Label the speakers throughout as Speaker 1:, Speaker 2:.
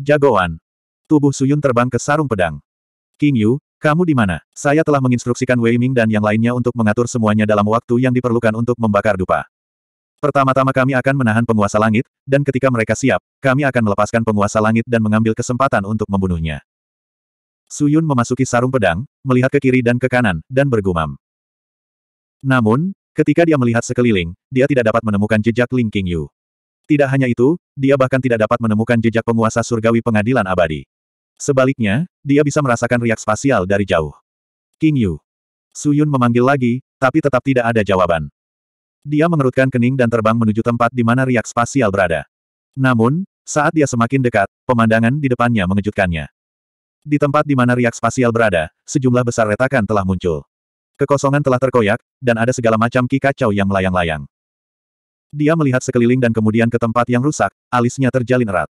Speaker 1: Jagoan. Tubuh Suyun terbang ke sarung pedang. King Yu, kamu di mana? Saya telah menginstruksikan Wei Ming dan yang lainnya untuk mengatur semuanya dalam waktu yang diperlukan untuk membakar dupa. Pertama-tama kami akan menahan penguasa langit, dan ketika mereka siap, kami akan melepaskan penguasa langit dan mengambil kesempatan untuk membunuhnya. Suyun memasuki sarung pedang, melihat ke kiri dan ke kanan, dan bergumam. Namun, ketika dia melihat sekeliling, dia tidak dapat menemukan jejak Ling King Yu. Tidak hanya itu, dia bahkan tidak dapat menemukan jejak penguasa surgawi pengadilan abadi. Sebaliknya, dia bisa merasakan riak spasial dari jauh. King Yu. Su Yun memanggil lagi, tapi tetap tidak ada jawaban. Dia mengerutkan kening dan terbang menuju tempat di mana riak spasial berada. Namun, saat dia semakin dekat, pemandangan di depannya mengejutkannya. Di tempat di mana riak spasial berada, sejumlah besar retakan telah muncul. Kekosongan telah terkoyak, dan ada segala macam ki yang melayang-layang. Dia melihat sekeliling dan kemudian ke tempat yang rusak, alisnya terjalin erat.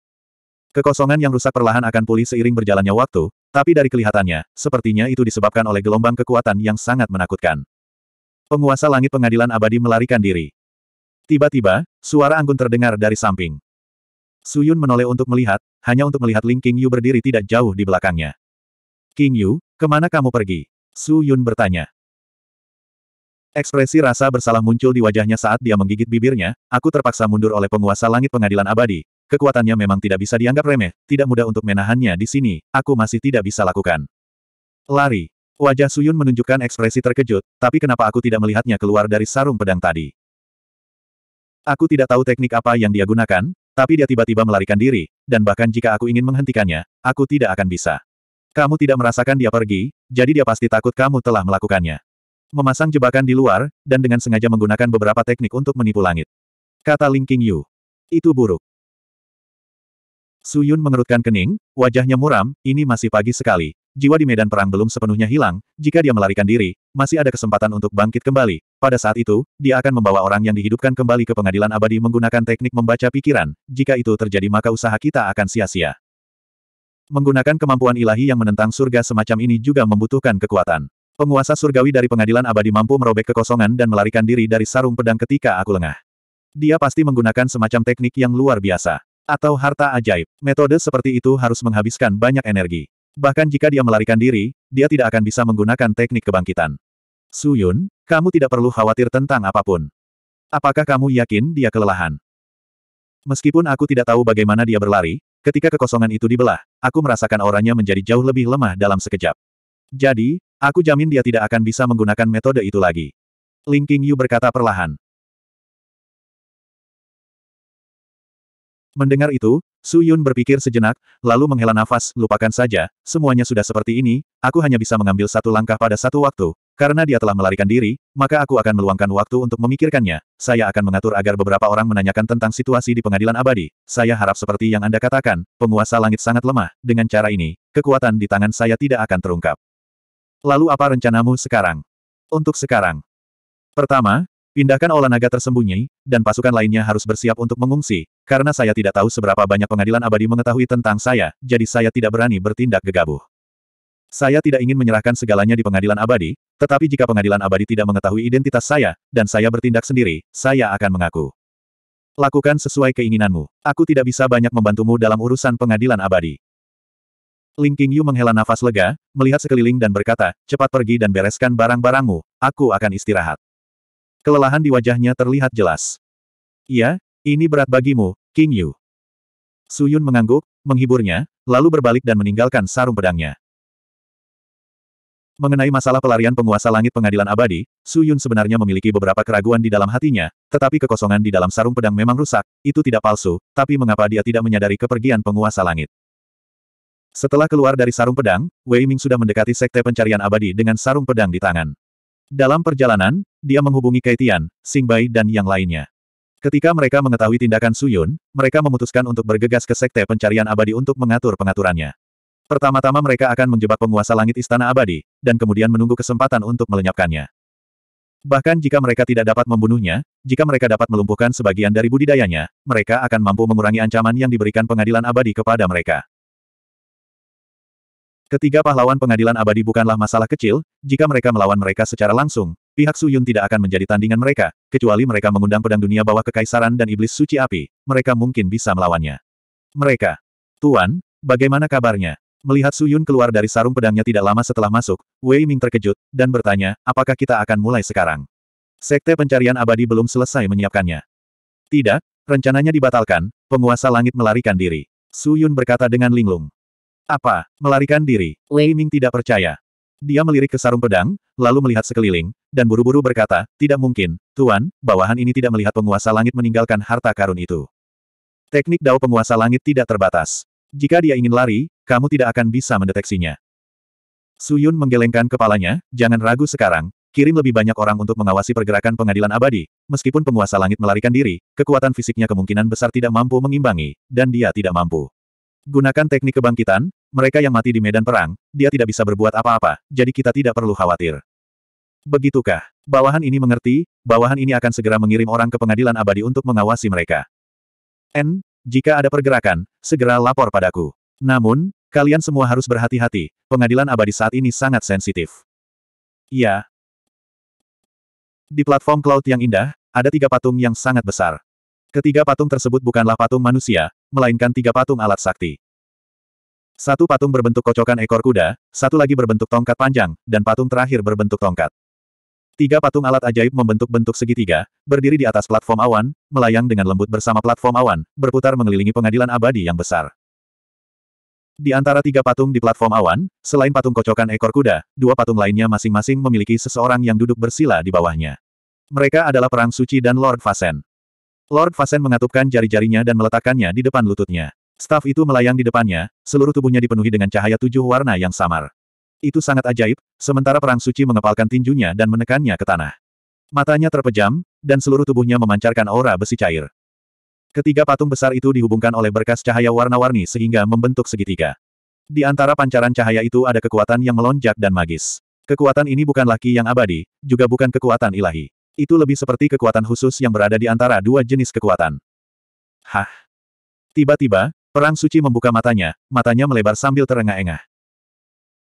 Speaker 1: Kekosongan yang rusak perlahan akan pulih seiring berjalannya waktu, tapi dari kelihatannya, sepertinya itu disebabkan oleh gelombang kekuatan yang sangat menakutkan. Penguasa langit pengadilan abadi melarikan diri. Tiba-tiba, suara anggun terdengar dari samping. Suyun menoleh untuk melihat, hanya untuk melihat Ling King Yu berdiri tidak jauh di belakangnya. King Yu, kemana kamu pergi? Su Yun bertanya. Ekspresi rasa bersalah muncul di wajahnya saat dia menggigit bibirnya, aku terpaksa mundur oleh penguasa langit pengadilan abadi. Kekuatannya memang tidak bisa dianggap remeh, tidak mudah untuk menahannya di sini, aku masih tidak bisa lakukan. Lari. Wajah Suyun menunjukkan ekspresi terkejut, tapi kenapa aku tidak melihatnya keluar dari sarung pedang tadi? Aku tidak tahu teknik apa yang dia gunakan, tapi dia tiba-tiba melarikan diri, dan bahkan jika aku ingin menghentikannya, aku tidak akan bisa. Kamu tidak merasakan dia pergi, jadi dia pasti takut kamu telah melakukannya memasang jebakan di luar, dan dengan sengaja menggunakan beberapa teknik untuk menipu langit. Kata Ling King Yu. Itu buruk. Su Yun mengerutkan kening, wajahnya muram, ini masih pagi sekali. Jiwa di medan perang belum sepenuhnya hilang, jika dia melarikan diri, masih ada kesempatan untuk bangkit kembali. Pada saat itu, dia akan membawa orang yang dihidupkan kembali ke pengadilan abadi menggunakan teknik membaca pikiran. Jika itu terjadi maka usaha kita akan sia-sia. Menggunakan kemampuan ilahi yang menentang surga semacam ini juga membutuhkan kekuatan. Penguasa surgawi dari pengadilan abadi mampu merobek kekosongan dan melarikan diri dari sarung pedang ketika aku lengah. Dia pasti menggunakan semacam teknik yang luar biasa. Atau harta ajaib. Metode seperti itu harus menghabiskan banyak energi. Bahkan jika dia melarikan diri, dia tidak akan bisa menggunakan teknik kebangkitan. Suyun, kamu tidak perlu khawatir tentang apapun. Apakah kamu yakin dia kelelahan? Meskipun aku tidak tahu bagaimana dia berlari, ketika kekosongan itu dibelah, aku merasakan auranya menjadi jauh lebih lemah dalam sekejap. Jadi, Aku jamin dia tidak akan bisa menggunakan metode itu lagi. Ling Qingyu berkata perlahan. Mendengar itu, Su Yun berpikir sejenak, lalu menghela nafas, lupakan saja, semuanya sudah seperti ini, aku hanya bisa mengambil satu langkah pada satu waktu, karena dia telah melarikan diri, maka aku akan meluangkan waktu untuk memikirkannya, saya akan mengatur agar beberapa orang menanyakan tentang situasi di pengadilan abadi, saya harap seperti yang Anda katakan, penguasa langit sangat lemah, dengan cara ini, kekuatan di tangan saya tidak akan terungkap. Lalu apa rencanamu sekarang? Untuk sekarang. Pertama, pindahkan olah naga tersembunyi, dan pasukan lainnya harus bersiap untuk mengungsi, karena saya tidak tahu seberapa banyak pengadilan abadi mengetahui tentang saya, jadi saya tidak berani bertindak gegabah. Saya tidak ingin menyerahkan segalanya di pengadilan abadi, tetapi jika pengadilan abadi tidak mengetahui identitas saya, dan saya bertindak sendiri, saya akan mengaku. Lakukan sesuai keinginanmu. Aku tidak bisa banyak membantumu dalam urusan pengadilan abadi. Ling Qingyu menghela nafas lega, melihat sekeliling dan berkata, cepat pergi dan bereskan barang-barangmu, aku akan istirahat. Kelelahan di wajahnya terlihat jelas. Iya, ini berat bagimu, King Yu. Yun mengangguk, menghiburnya, lalu berbalik dan meninggalkan sarung pedangnya. Mengenai masalah pelarian penguasa langit pengadilan abadi, Su Yun sebenarnya memiliki beberapa keraguan di dalam hatinya, tetapi kekosongan di dalam sarung pedang memang rusak, itu tidak palsu, tapi mengapa dia tidak menyadari kepergian penguasa langit? Setelah keluar dari sarung pedang, Wei Ming sudah mendekati sekte pencarian abadi dengan sarung pedang di tangan. Dalam perjalanan, dia menghubungi Kaitian, Singbai dan yang lainnya. Ketika mereka mengetahui tindakan Su Yun, mereka memutuskan untuk bergegas ke sekte pencarian abadi untuk mengatur pengaturannya. Pertama-tama mereka akan menjebak penguasa langit istana abadi, dan kemudian menunggu kesempatan untuk melenyapkannya. Bahkan jika mereka tidak dapat membunuhnya, jika mereka dapat melumpuhkan sebagian dari budidayanya, mereka akan mampu mengurangi ancaman yang diberikan pengadilan abadi kepada mereka. Ketiga pahlawan pengadilan abadi bukanlah masalah kecil, jika mereka melawan mereka secara langsung, pihak Su Yun tidak akan menjadi tandingan mereka, kecuali mereka mengundang pedang dunia bawah kekaisaran dan iblis suci api, mereka mungkin bisa melawannya. Mereka. Tuan, bagaimana kabarnya? Melihat Su Yun keluar dari sarung pedangnya tidak lama setelah masuk, Wei Ming terkejut, dan bertanya, apakah kita akan mulai sekarang? Sekte pencarian abadi belum selesai menyiapkannya. Tidak, rencananya dibatalkan, penguasa langit melarikan diri. Su Yun berkata dengan linglung. Apa? Melarikan diri. Wei Ming tidak percaya. Dia melirik ke sarung pedang, lalu melihat sekeliling, dan buru-buru berkata, tidak mungkin, Tuan, bawahan ini tidak melihat penguasa langit meninggalkan harta karun itu. Teknik dao penguasa langit tidak terbatas. Jika dia ingin lari, kamu tidak akan bisa mendeteksinya. Su Yun menggelengkan kepalanya, jangan ragu sekarang, kirim lebih banyak orang untuk mengawasi pergerakan pengadilan abadi, meskipun penguasa langit melarikan diri, kekuatan fisiknya kemungkinan besar tidak mampu mengimbangi, dan dia tidak mampu. Gunakan teknik kebangkitan, mereka yang mati di medan perang, dia tidak bisa berbuat apa-apa, jadi kita tidak perlu khawatir. Begitukah? Bawahan ini mengerti, bawahan ini akan segera mengirim orang ke pengadilan abadi untuk mengawasi mereka. N, jika ada pergerakan, segera lapor padaku. Namun, kalian semua harus berhati-hati, pengadilan abadi saat ini sangat sensitif. Ya. Di platform cloud yang indah, ada tiga patung yang sangat besar. Ketiga patung tersebut bukanlah patung manusia, melainkan tiga patung alat sakti. Satu patung berbentuk kocokan ekor kuda, satu lagi berbentuk tongkat panjang, dan patung terakhir berbentuk tongkat. Tiga patung alat ajaib membentuk bentuk segitiga, berdiri di atas platform awan, melayang dengan lembut bersama platform awan, berputar mengelilingi pengadilan abadi yang besar. Di antara tiga patung di platform awan, selain patung kocokan ekor kuda, dua patung lainnya masing-masing memiliki seseorang yang duduk bersila di bawahnya. Mereka adalah Perang Suci dan Lord Fasen. Lord Fasen mengatupkan jari-jarinya dan meletakkannya di depan lututnya. Staf itu melayang di depannya, seluruh tubuhnya dipenuhi dengan cahaya tujuh warna yang samar. Itu sangat ajaib, sementara Perang Suci mengepalkan tinjunya dan menekannya ke tanah. Matanya terpejam, dan seluruh tubuhnya memancarkan aura besi cair. Ketiga patung besar itu dihubungkan oleh berkas cahaya warna-warni sehingga membentuk segitiga. Di antara pancaran cahaya itu ada kekuatan yang melonjak dan magis. Kekuatan ini bukan laki yang abadi, juga bukan kekuatan ilahi. Itu lebih seperti kekuatan khusus yang berada di antara dua jenis kekuatan. Hah? Tiba-tiba, Perang Suci membuka matanya, matanya melebar sambil terengah-engah.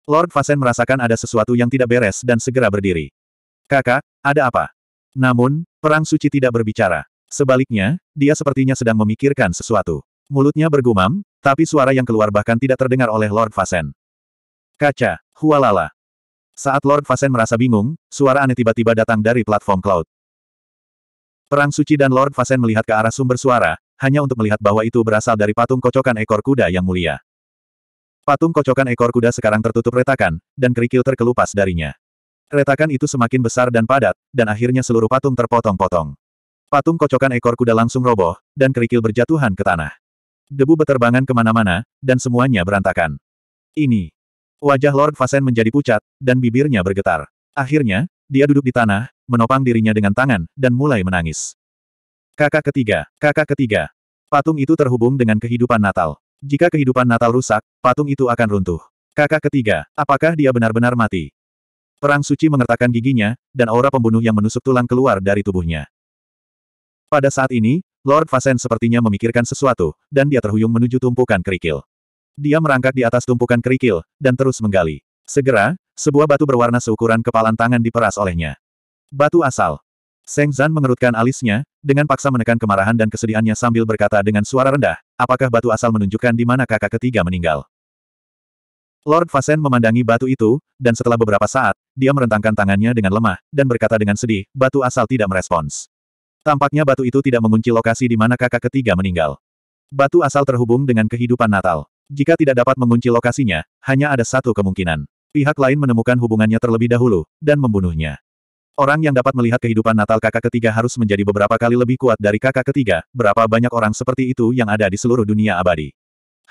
Speaker 1: Lord Fasen merasakan ada sesuatu yang tidak beres dan segera berdiri. Kakak, ada apa? Namun, Perang Suci tidak berbicara. Sebaliknya, dia sepertinya sedang memikirkan sesuatu. Mulutnya bergumam, tapi suara yang keluar bahkan tidak terdengar oleh Lord Fasen. Kaca, hualala. Saat Lord Fasen merasa bingung, suara aneh tiba-tiba datang dari platform cloud. Perang Suci dan Lord Fasen melihat ke arah sumber suara, hanya untuk melihat bahwa itu berasal dari patung kocokan ekor kuda yang mulia. Patung kocokan ekor kuda sekarang tertutup retakan, dan kerikil terkelupas darinya. Retakan itu semakin besar dan padat, dan akhirnya seluruh patung terpotong-potong. Patung kocokan ekor kuda langsung roboh, dan kerikil berjatuhan ke tanah. Debu beterbangan kemana-mana, dan semuanya berantakan. Ini. Wajah Lord Fasen menjadi pucat, dan bibirnya bergetar. Akhirnya, dia duduk di tanah, menopang dirinya dengan tangan, dan mulai menangis. Kakak ketiga, kakak ketiga. Patung itu terhubung dengan kehidupan Natal. Jika kehidupan Natal rusak, patung itu akan runtuh. Kakak ketiga, apakah dia benar-benar mati? Perang suci mengertakkan giginya, dan aura pembunuh yang menusuk tulang keluar dari tubuhnya. Pada saat ini, Lord Fasen sepertinya memikirkan sesuatu, dan dia terhuyung menuju tumpukan kerikil. Dia merangkak di atas tumpukan kerikil, dan terus menggali. Segera, sebuah batu berwarna seukuran kepalan tangan diperas olehnya. Batu asal. Seng Zan mengerutkan alisnya, dengan paksa menekan kemarahan dan kesedihannya sambil berkata dengan suara rendah, apakah batu asal menunjukkan di mana kakak ketiga meninggal. Lord Fasen memandangi batu itu, dan setelah beberapa saat, dia merentangkan tangannya dengan lemah, dan berkata dengan sedih, batu asal tidak merespons. Tampaknya batu itu tidak mengunci lokasi di mana kakak ketiga meninggal. Batu asal terhubung dengan kehidupan Natal. Jika tidak dapat mengunci lokasinya, hanya ada satu kemungkinan. Pihak lain menemukan hubungannya terlebih dahulu, dan membunuhnya. Orang yang dapat melihat kehidupan Natal kakak ketiga harus menjadi beberapa kali lebih kuat dari kakak ketiga, berapa banyak orang seperti itu yang ada di seluruh dunia abadi.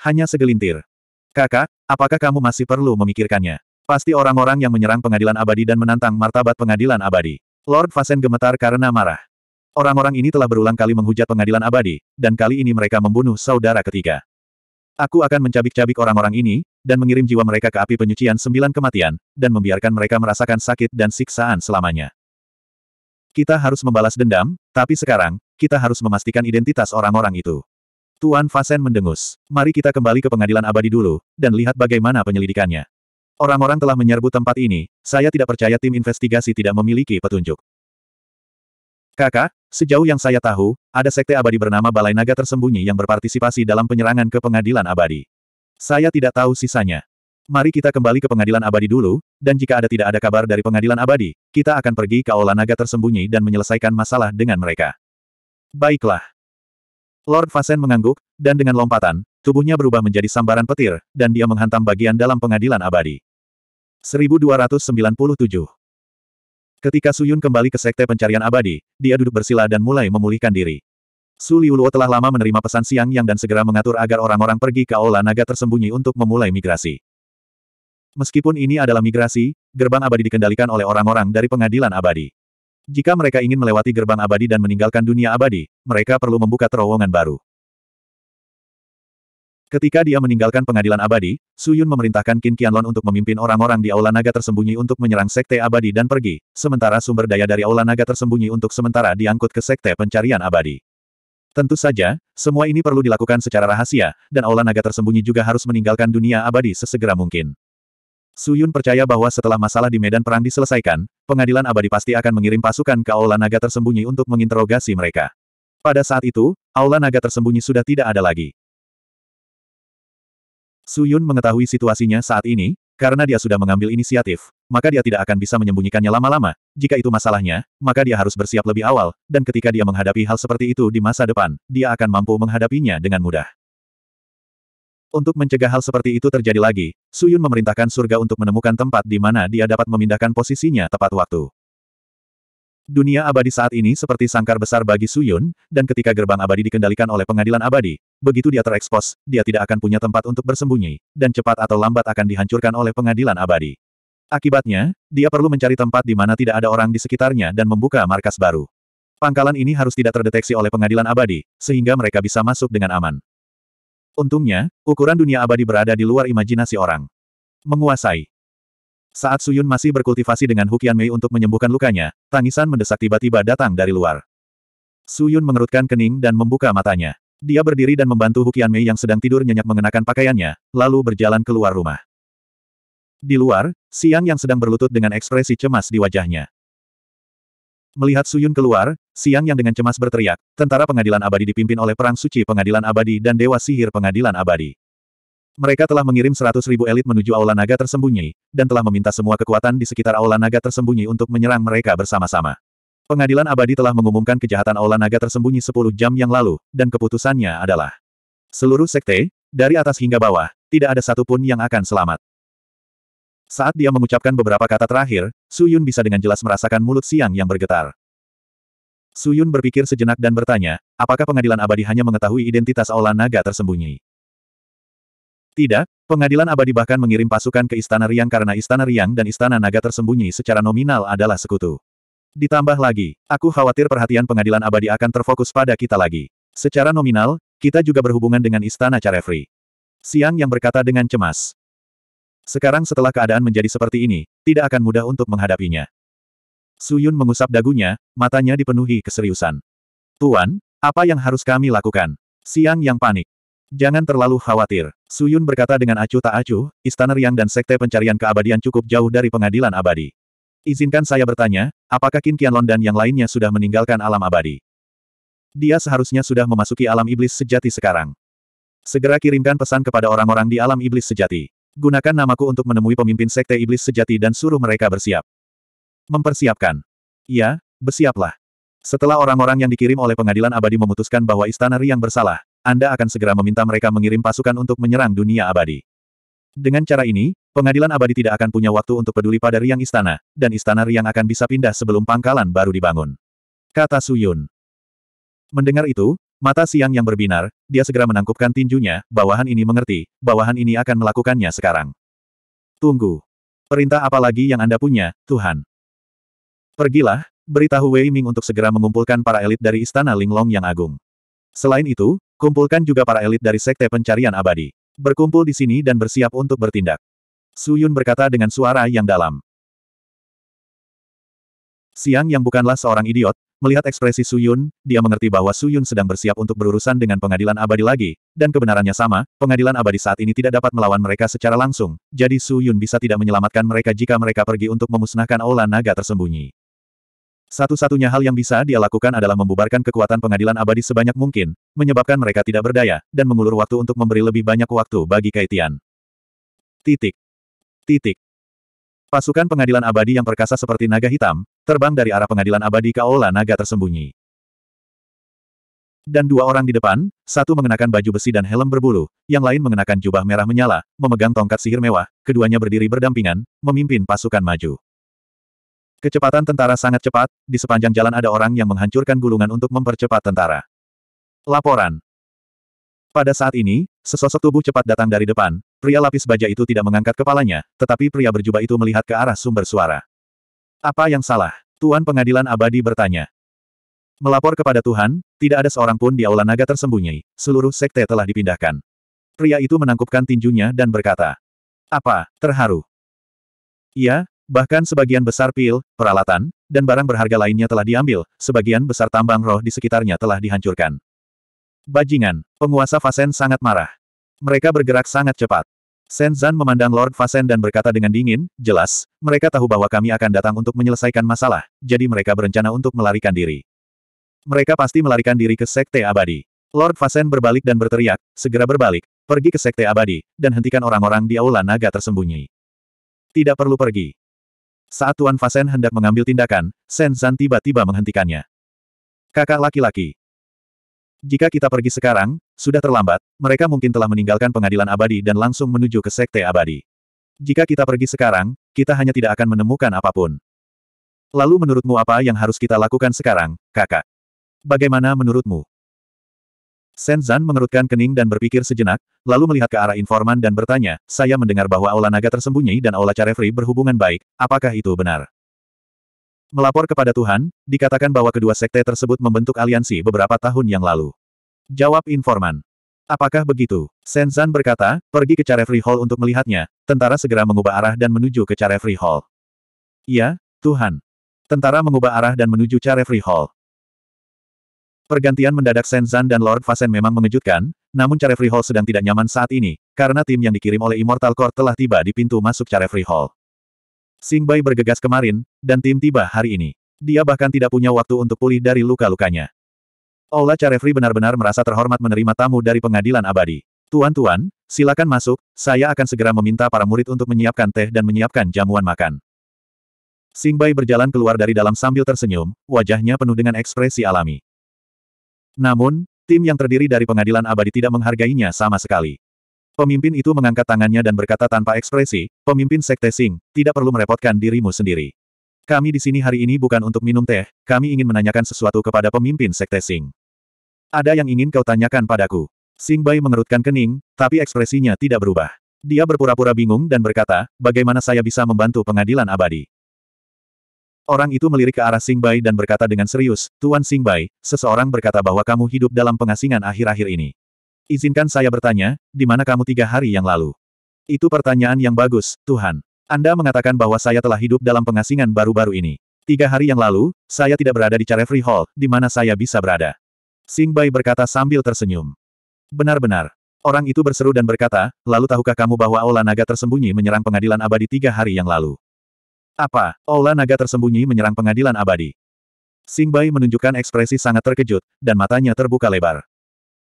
Speaker 1: Hanya segelintir. Kakak, apakah kamu masih perlu memikirkannya? Pasti orang-orang yang menyerang pengadilan abadi dan menantang martabat pengadilan abadi. Lord Fasen gemetar karena marah. Orang-orang ini telah berulang kali menghujat pengadilan abadi, dan kali ini mereka membunuh saudara ketiga. Aku akan mencabik-cabik orang-orang ini, dan mengirim jiwa mereka ke api penyucian sembilan kematian, dan membiarkan mereka merasakan sakit dan siksaan selamanya. Kita harus membalas dendam, tapi sekarang, kita harus memastikan identitas orang-orang itu. Tuan Fasen mendengus. Mari kita kembali ke pengadilan abadi dulu, dan lihat bagaimana penyelidikannya. Orang-orang telah menyerbu tempat ini, saya tidak percaya tim investigasi tidak memiliki petunjuk. Kakak, sejauh yang saya tahu, ada sekte abadi bernama Balai Naga tersembunyi yang berpartisipasi dalam penyerangan ke pengadilan abadi. Saya tidak tahu sisanya. Mari kita kembali ke pengadilan abadi dulu, dan jika ada tidak ada kabar dari pengadilan abadi, kita akan pergi ke Aula Naga tersembunyi dan menyelesaikan masalah dengan mereka. Baiklah. Lord Fasen mengangguk, dan dengan lompatan, tubuhnya berubah menjadi sambaran petir, dan dia menghantam bagian dalam pengadilan abadi. 1297 Ketika Suyun kembali ke Sekte Pencarian Abadi, dia duduk bersila dan mulai memulihkan diri. Su Liuluo telah lama menerima pesan Siang Yang dan segera mengatur agar orang-orang pergi ke Aula Naga tersembunyi untuk memulai migrasi. Meskipun ini adalah migrasi, gerbang abadi dikendalikan oleh orang-orang dari pengadilan abadi. Jika mereka ingin melewati gerbang abadi dan meninggalkan dunia abadi, mereka perlu membuka terowongan baru. Ketika dia meninggalkan pengadilan abadi, Su Yun memerintahkan Qin Qianlon untuk memimpin orang-orang di Aula Naga tersembunyi untuk menyerang Sekte Abadi dan pergi, sementara sumber daya dari Aula Naga tersembunyi untuk sementara diangkut ke Sekte Pencarian Abadi. Tentu saja, semua ini perlu dilakukan secara rahasia, dan Aula Naga tersembunyi juga harus meninggalkan dunia abadi sesegera mungkin. Su Yun percaya bahwa setelah masalah di medan perang diselesaikan, pengadilan abadi pasti akan mengirim pasukan ke Aula Naga tersembunyi untuk menginterogasi mereka. Pada saat itu, Aula Naga tersembunyi sudah tidak ada lagi. Su Yun mengetahui situasinya saat ini, karena dia sudah mengambil inisiatif, maka dia tidak akan bisa menyembunyikannya lama-lama. Jika itu masalahnya, maka dia harus bersiap lebih awal, dan ketika dia menghadapi hal seperti itu di masa depan, dia akan mampu menghadapinya dengan mudah. Untuk mencegah hal seperti itu terjadi lagi, Suyun memerintahkan surga untuk menemukan tempat di mana dia dapat memindahkan posisinya tepat waktu. Dunia abadi saat ini seperti sangkar besar bagi Suyun, dan ketika gerbang abadi dikendalikan oleh pengadilan abadi, begitu dia terekspos, dia tidak akan punya tempat untuk bersembunyi, dan cepat atau lambat akan dihancurkan oleh pengadilan abadi. Akibatnya, dia perlu mencari tempat di mana tidak ada orang di sekitarnya dan membuka markas baru. Pangkalan ini harus tidak terdeteksi oleh pengadilan abadi, sehingga mereka bisa masuk dengan aman. Untungnya, ukuran dunia abadi berada di luar imajinasi orang. Menguasai saat Suyun masih berkultivasi dengan Hukian Mei untuk menyembuhkan lukanya, tangisan mendesak tiba-tiba datang dari luar. Suyun mengerutkan kening dan membuka matanya. Dia berdiri dan membantu Hukian Mei yang sedang tidur nyenyak mengenakan pakaiannya, lalu berjalan keluar rumah. Di luar, Siang yang sedang berlutut dengan ekspresi cemas di wajahnya. Melihat Suyun keluar, Siang yang dengan cemas berteriak, tentara pengadilan abadi dipimpin oleh Perang Suci Pengadilan Abadi dan Dewa Sihir Pengadilan Abadi. Mereka telah mengirim seratus ribu elit menuju Aula Naga tersembunyi, dan telah meminta semua kekuatan di sekitar Aula Naga tersembunyi untuk menyerang mereka bersama-sama. Pengadilan abadi telah mengumumkan kejahatan Aula Naga tersembunyi 10 jam yang lalu, dan keputusannya adalah seluruh sekte, dari atas hingga bawah, tidak ada satupun yang akan selamat. Saat dia mengucapkan beberapa kata terakhir, Su Yun bisa dengan jelas merasakan mulut siang yang bergetar. Su Yun berpikir sejenak dan bertanya, apakah pengadilan abadi hanya mengetahui identitas Aula Naga tersembunyi? Tidak, pengadilan abadi bahkan mengirim pasukan ke Istana Riang karena Istana Riang dan Istana Naga tersembunyi secara nominal adalah sekutu. Ditambah lagi, aku khawatir perhatian pengadilan abadi akan terfokus pada kita lagi. Secara nominal, kita juga berhubungan dengan Istana Carefree. Siang yang berkata dengan cemas. Sekarang setelah keadaan menjadi seperti ini, tidak akan mudah untuk menghadapinya. Suyun mengusap dagunya, matanya dipenuhi keseriusan. Tuan, apa yang harus kami lakukan? Siang yang panik. Jangan terlalu khawatir. Suyun berkata dengan acuh tak acuh, Istana Riang dan Sekte Pencarian Keabadian cukup jauh dari pengadilan abadi. Izinkan saya bertanya, apakah Qin Qianlon dan yang lainnya sudah meninggalkan alam abadi? Dia seharusnya sudah memasuki alam iblis sejati sekarang. Segera kirimkan pesan kepada orang-orang di alam iblis sejati. Gunakan namaku untuk menemui pemimpin Sekte Iblis Sejati dan suruh mereka bersiap. Mempersiapkan. Ya, bersiaplah. Setelah orang-orang yang dikirim oleh pengadilan abadi memutuskan bahwa Istana Riang bersalah, anda akan segera meminta mereka mengirim pasukan untuk menyerang dunia abadi. Dengan cara ini, pengadilan abadi tidak akan punya waktu untuk peduli pada riang istana, dan istana riang akan bisa pindah sebelum pangkalan baru dibangun. Kata Suyun. Mendengar itu, mata siang yang berbinar, dia segera menangkupkan tinjunya, bawahan ini mengerti, bawahan ini akan melakukannya sekarang. Tunggu. Perintah apa lagi yang Anda punya, Tuhan? Pergilah, beritahu Wei Ming untuk segera mengumpulkan para elit dari istana Linglong yang agung. Selain itu, kumpulkan juga para elit dari Sekte Pencarian Abadi. Berkumpul di sini dan bersiap untuk bertindak. Su Yun berkata dengan suara yang dalam. Siang yang bukanlah seorang idiot, melihat ekspresi Su Yun. dia mengerti bahwa Su Yun sedang bersiap untuk berurusan dengan pengadilan abadi lagi, dan kebenarannya sama, pengadilan abadi saat ini tidak dapat melawan mereka secara langsung, jadi Su Yun bisa tidak menyelamatkan mereka jika mereka pergi untuk memusnahkan Aula Naga tersembunyi. Satu-satunya hal yang bisa dia lakukan adalah membubarkan kekuatan pengadilan abadi sebanyak mungkin, menyebabkan mereka tidak berdaya, dan mengulur waktu untuk memberi lebih banyak waktu bagi Kaitian. Titik. Titik. Pasukan pengadilan abadi yang perkasa seperti naga hitam, terbang dari arah pengadilan abadi ke aula naga tersembunyi. Dan dua orang di depan, satu mengenakan baju besi dan helm berbulu, yang lain mengenakan jubah merah menyala, memegang tongkat sihir mewah, keduanya berdiri berdampingan, memimpin pasukan maju. Kecepatan tentara sangat cepat, di sepanjang jalan ada orang yang menghancurkan gulungan untuk mempercepat tentara. Laporan Pada saat ini, sesosok tubuh cepat datang dari depan, pria lapis baja itu tidak mengangkat kepalanya, tetapi pria berjubah itu melihat ke arah sumber suara. Apa yang salah? Tuan pengadilan abadi bertanya. Melapor kepada Tuhan, tidak ada seorang pun di aula naga tersembunyi, seluruh sekte telah dipindahkan. Pria itu menangkupkan tinjunya dan berkata, Apa, terharu? Iya, Bahkan sebagian besar pil, peralatan, dan barang berharga lainnya telah diambil, sebagian besar tambang roh di sekitarnya telah dihancurkan. Bajingan, penguasa Fasen sangat marah. Mereka bergerak sangat cepat. Senzan memandang Lord Fasen dan berkata dengan dingin, jelas, mereka tahu bahwa kami akan datang untuk menyelesaikan masalah, jadi mereka berencana untuk melarikan diri. Mereka pasti melarikan diri ke Sekte Abadi. Lord Fasen berbalik dan berteriak, segera berbalik, pergi ke Sekte Abadi, dan hentikan orang-orang di Aula Naga tersembunyi. Tidak perlu pergi. Saat Tuan Fasen hendak mengambil tindakan, Sen Zan tiba-tiba menghentikannya. Kakak laki-laki. Jika kita pergi sekarang, sudah terlambat, mereka mungkin telah meninggalkan pengadilan abadi dan langsung menuju ke sekte abadi. Jika kita pergi sekarang, kita hanya tidak akan menemukan apapun. Lalu menurutmu apa yang harus kita lakukan sekarang, kakak? Bagaimana menurutmu? Shen Zan mengerutkan kening dan berpikir sejenak, lalu melihat ke arah informan dan bertanya, saya mendengar bahwa Aula Naga tersembunyi dan Aula Carefree berhubungan baik, apakah itu benar? Melapor kepada Tuhan, dikatakan bahwa kedua sekte tersebut membentuk aliansi beberapa tahun yang lalu. Jawab informan. Apakah begitu? Shen Zan berkata, pergi ke Carefree Hall untuk melihatnya, tentara segera mengubah arah dan menuju ke Carefree Hall. Iya, Tuhan. Tentara mengubah arah dan menuju Carefree Hall. Pergantian mendadak Senzan dan Lord Fasen memang mengejutkan, namun Carefree Hall sedang tidak nyaman saat ini, karena tim yang dikirim oleh Immortal Core telah tiba di pintu masuk Carefree Hall. Sing Bai bergegas kemarin, dan tim tiba hari ini. Dia bahkan tidak punya waktu untuk pulih dari luka-lukanya. Aula Carefree benar-benar merasa terhormat menerima tamu dari pengadilan abadi. Tuan-tuan, silakan masuk, saya akan segera meminta para murid untuk menyiapkan teh dan menyiapkan jamuan makan. Sing Bai berjalan keluar dari dalam sambil tersenyum, wajahnya penuh dengan ekspresi alami. Namun, tim yang terdiri dari pengadilan abadi tidak menghargainya sama sekali. Pemimpin itu mengangkat tangannya dan berkata tanpa ekspresi, pemimpin Sekte Sing, tidak perlu merepotkan dirimu sendiri. Kami di sini hari ini bukan untuk minum teh, kami ingin menanyakan sesuatu kepada pemimpin Sekte Sing. Ada yang ingin kau tanyakan padaku. Sing Bai mengerutkan kening, tapi ekspresinya tidak berubah. Dia berpura-pura bingung dan berkata, bagaimana saya bisa membantu pengadilan abadi? Orang itu melirik ke arah Bai dan berkata dengan serius, Tuan Bai, seseorang berkata bahwa kamu hidup dalam pengasingan akhir-akhir ini. Izinkan saya bertanya, di mana kamu tiga hari yang lalu? Itu pertanyaan yang bagus, Tuhan. Anda mengatakan bahwa saya telah hidup dalam pengasingan baru-baru ini. Tiga hari yang lalu, saya tidak berada di Carefree Hall, di mana saya bisa berada. Bai berkata sambil tersenyum. Benar-benar. Orang itu berseru dan berkata, lalu tahukah kamu bahwa Aula Naga tersembunyi menyerang pengadilan abadi tiga hari yang lalu? Apa? Ola naga tersembunyi menyerang pengadilan abadi. Sing Bai menunjukkan ekspresi sangat terkejut, dan matanya terbuka lebar.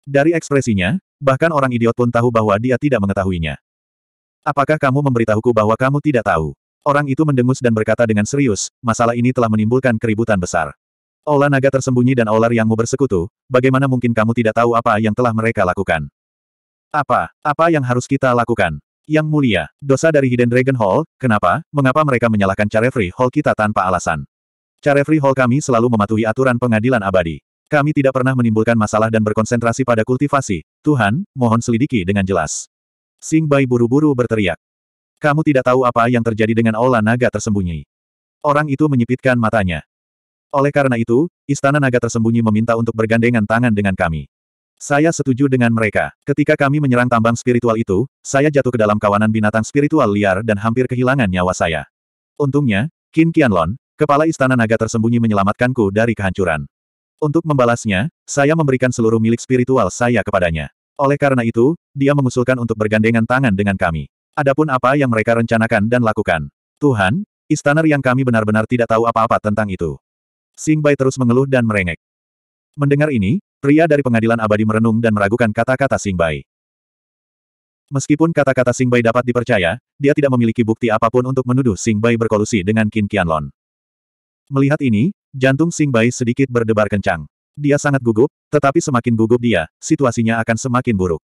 Speaker 1: Dari ekspresinya, bahkan orang idiot pun tahu bahwa dia tidak mengetahuinya. Apakah kamu memberitahuku bahwa kamu tidak tahu? Orang itu mendengus dan berkata dengan serius, masalah ini telah menimbulkan keributan besar. Ola naga tersembunyi dan Ola yangmu bersekutu, bagaimana mungkin kamu tidak tahu apa yang telah mereka lakukan? Apa, apa yang harus kita lakukan? Yang mulia, dosa dari Hidden Dragon Hall, kenapa, mengapa mereka menyalahkan Carefree Hall kita tanpa alasan? Carefree Hall kami selalu mematuhi aturan pengadilan abadi. Kami tidak pernah menimbulkan masalah dan berkonsentrasi pada kultivasi. Tuhan, mohon selidiki dengan jelas. Sing Bai buru-buru berteriak. Kamu tidak tahu apa yang terjadi dengan Ola naga tersembunyi. Orang itu menyipitkan matanya. Oleh karena itu, istana naga tersembunyi meminta untuk bergandengan tangan dengan kami. Saya setuju dengan mereka. Ketika kami menyerang tambang spiritual itu, saya jatuh ke dalam kawanan binatang spiritual liar dan hampir kehilangan nyawa saya. Untungnya, Qin Qianlon, kepala istana naga tersembunyi menyelamatkanku dari kehancuran. Untuk membalasnya, saya memberikan seluruh milik spiritual saya kepadanya. Oleh karena itu, dia mengusulkan untuk bergandengan tangan dengan kami. Adapun apa yang mereka rencanakan dan lakukan. Tuhan, istana yang kami benar-benar tidak tahu apa-apa tentang itu. Sing Bai terus mengeluh dan merengek. Mendengar ini, Pria dari pengadilan abadi merenung dan meragukan kata-kata Sing Bai. Meskipun kata-kata Sing Bai dapat dipercaya, dia tidak memiliki bukti apapun untuk menuduh Sing Bai berkolusi dengan Qin Qianlon. Melihat ini, jantung Sing Bai sedikit berdebar kencang. Dia sangat gugup, tetapi semakin gugup dia, situasinya akan semakin buruk.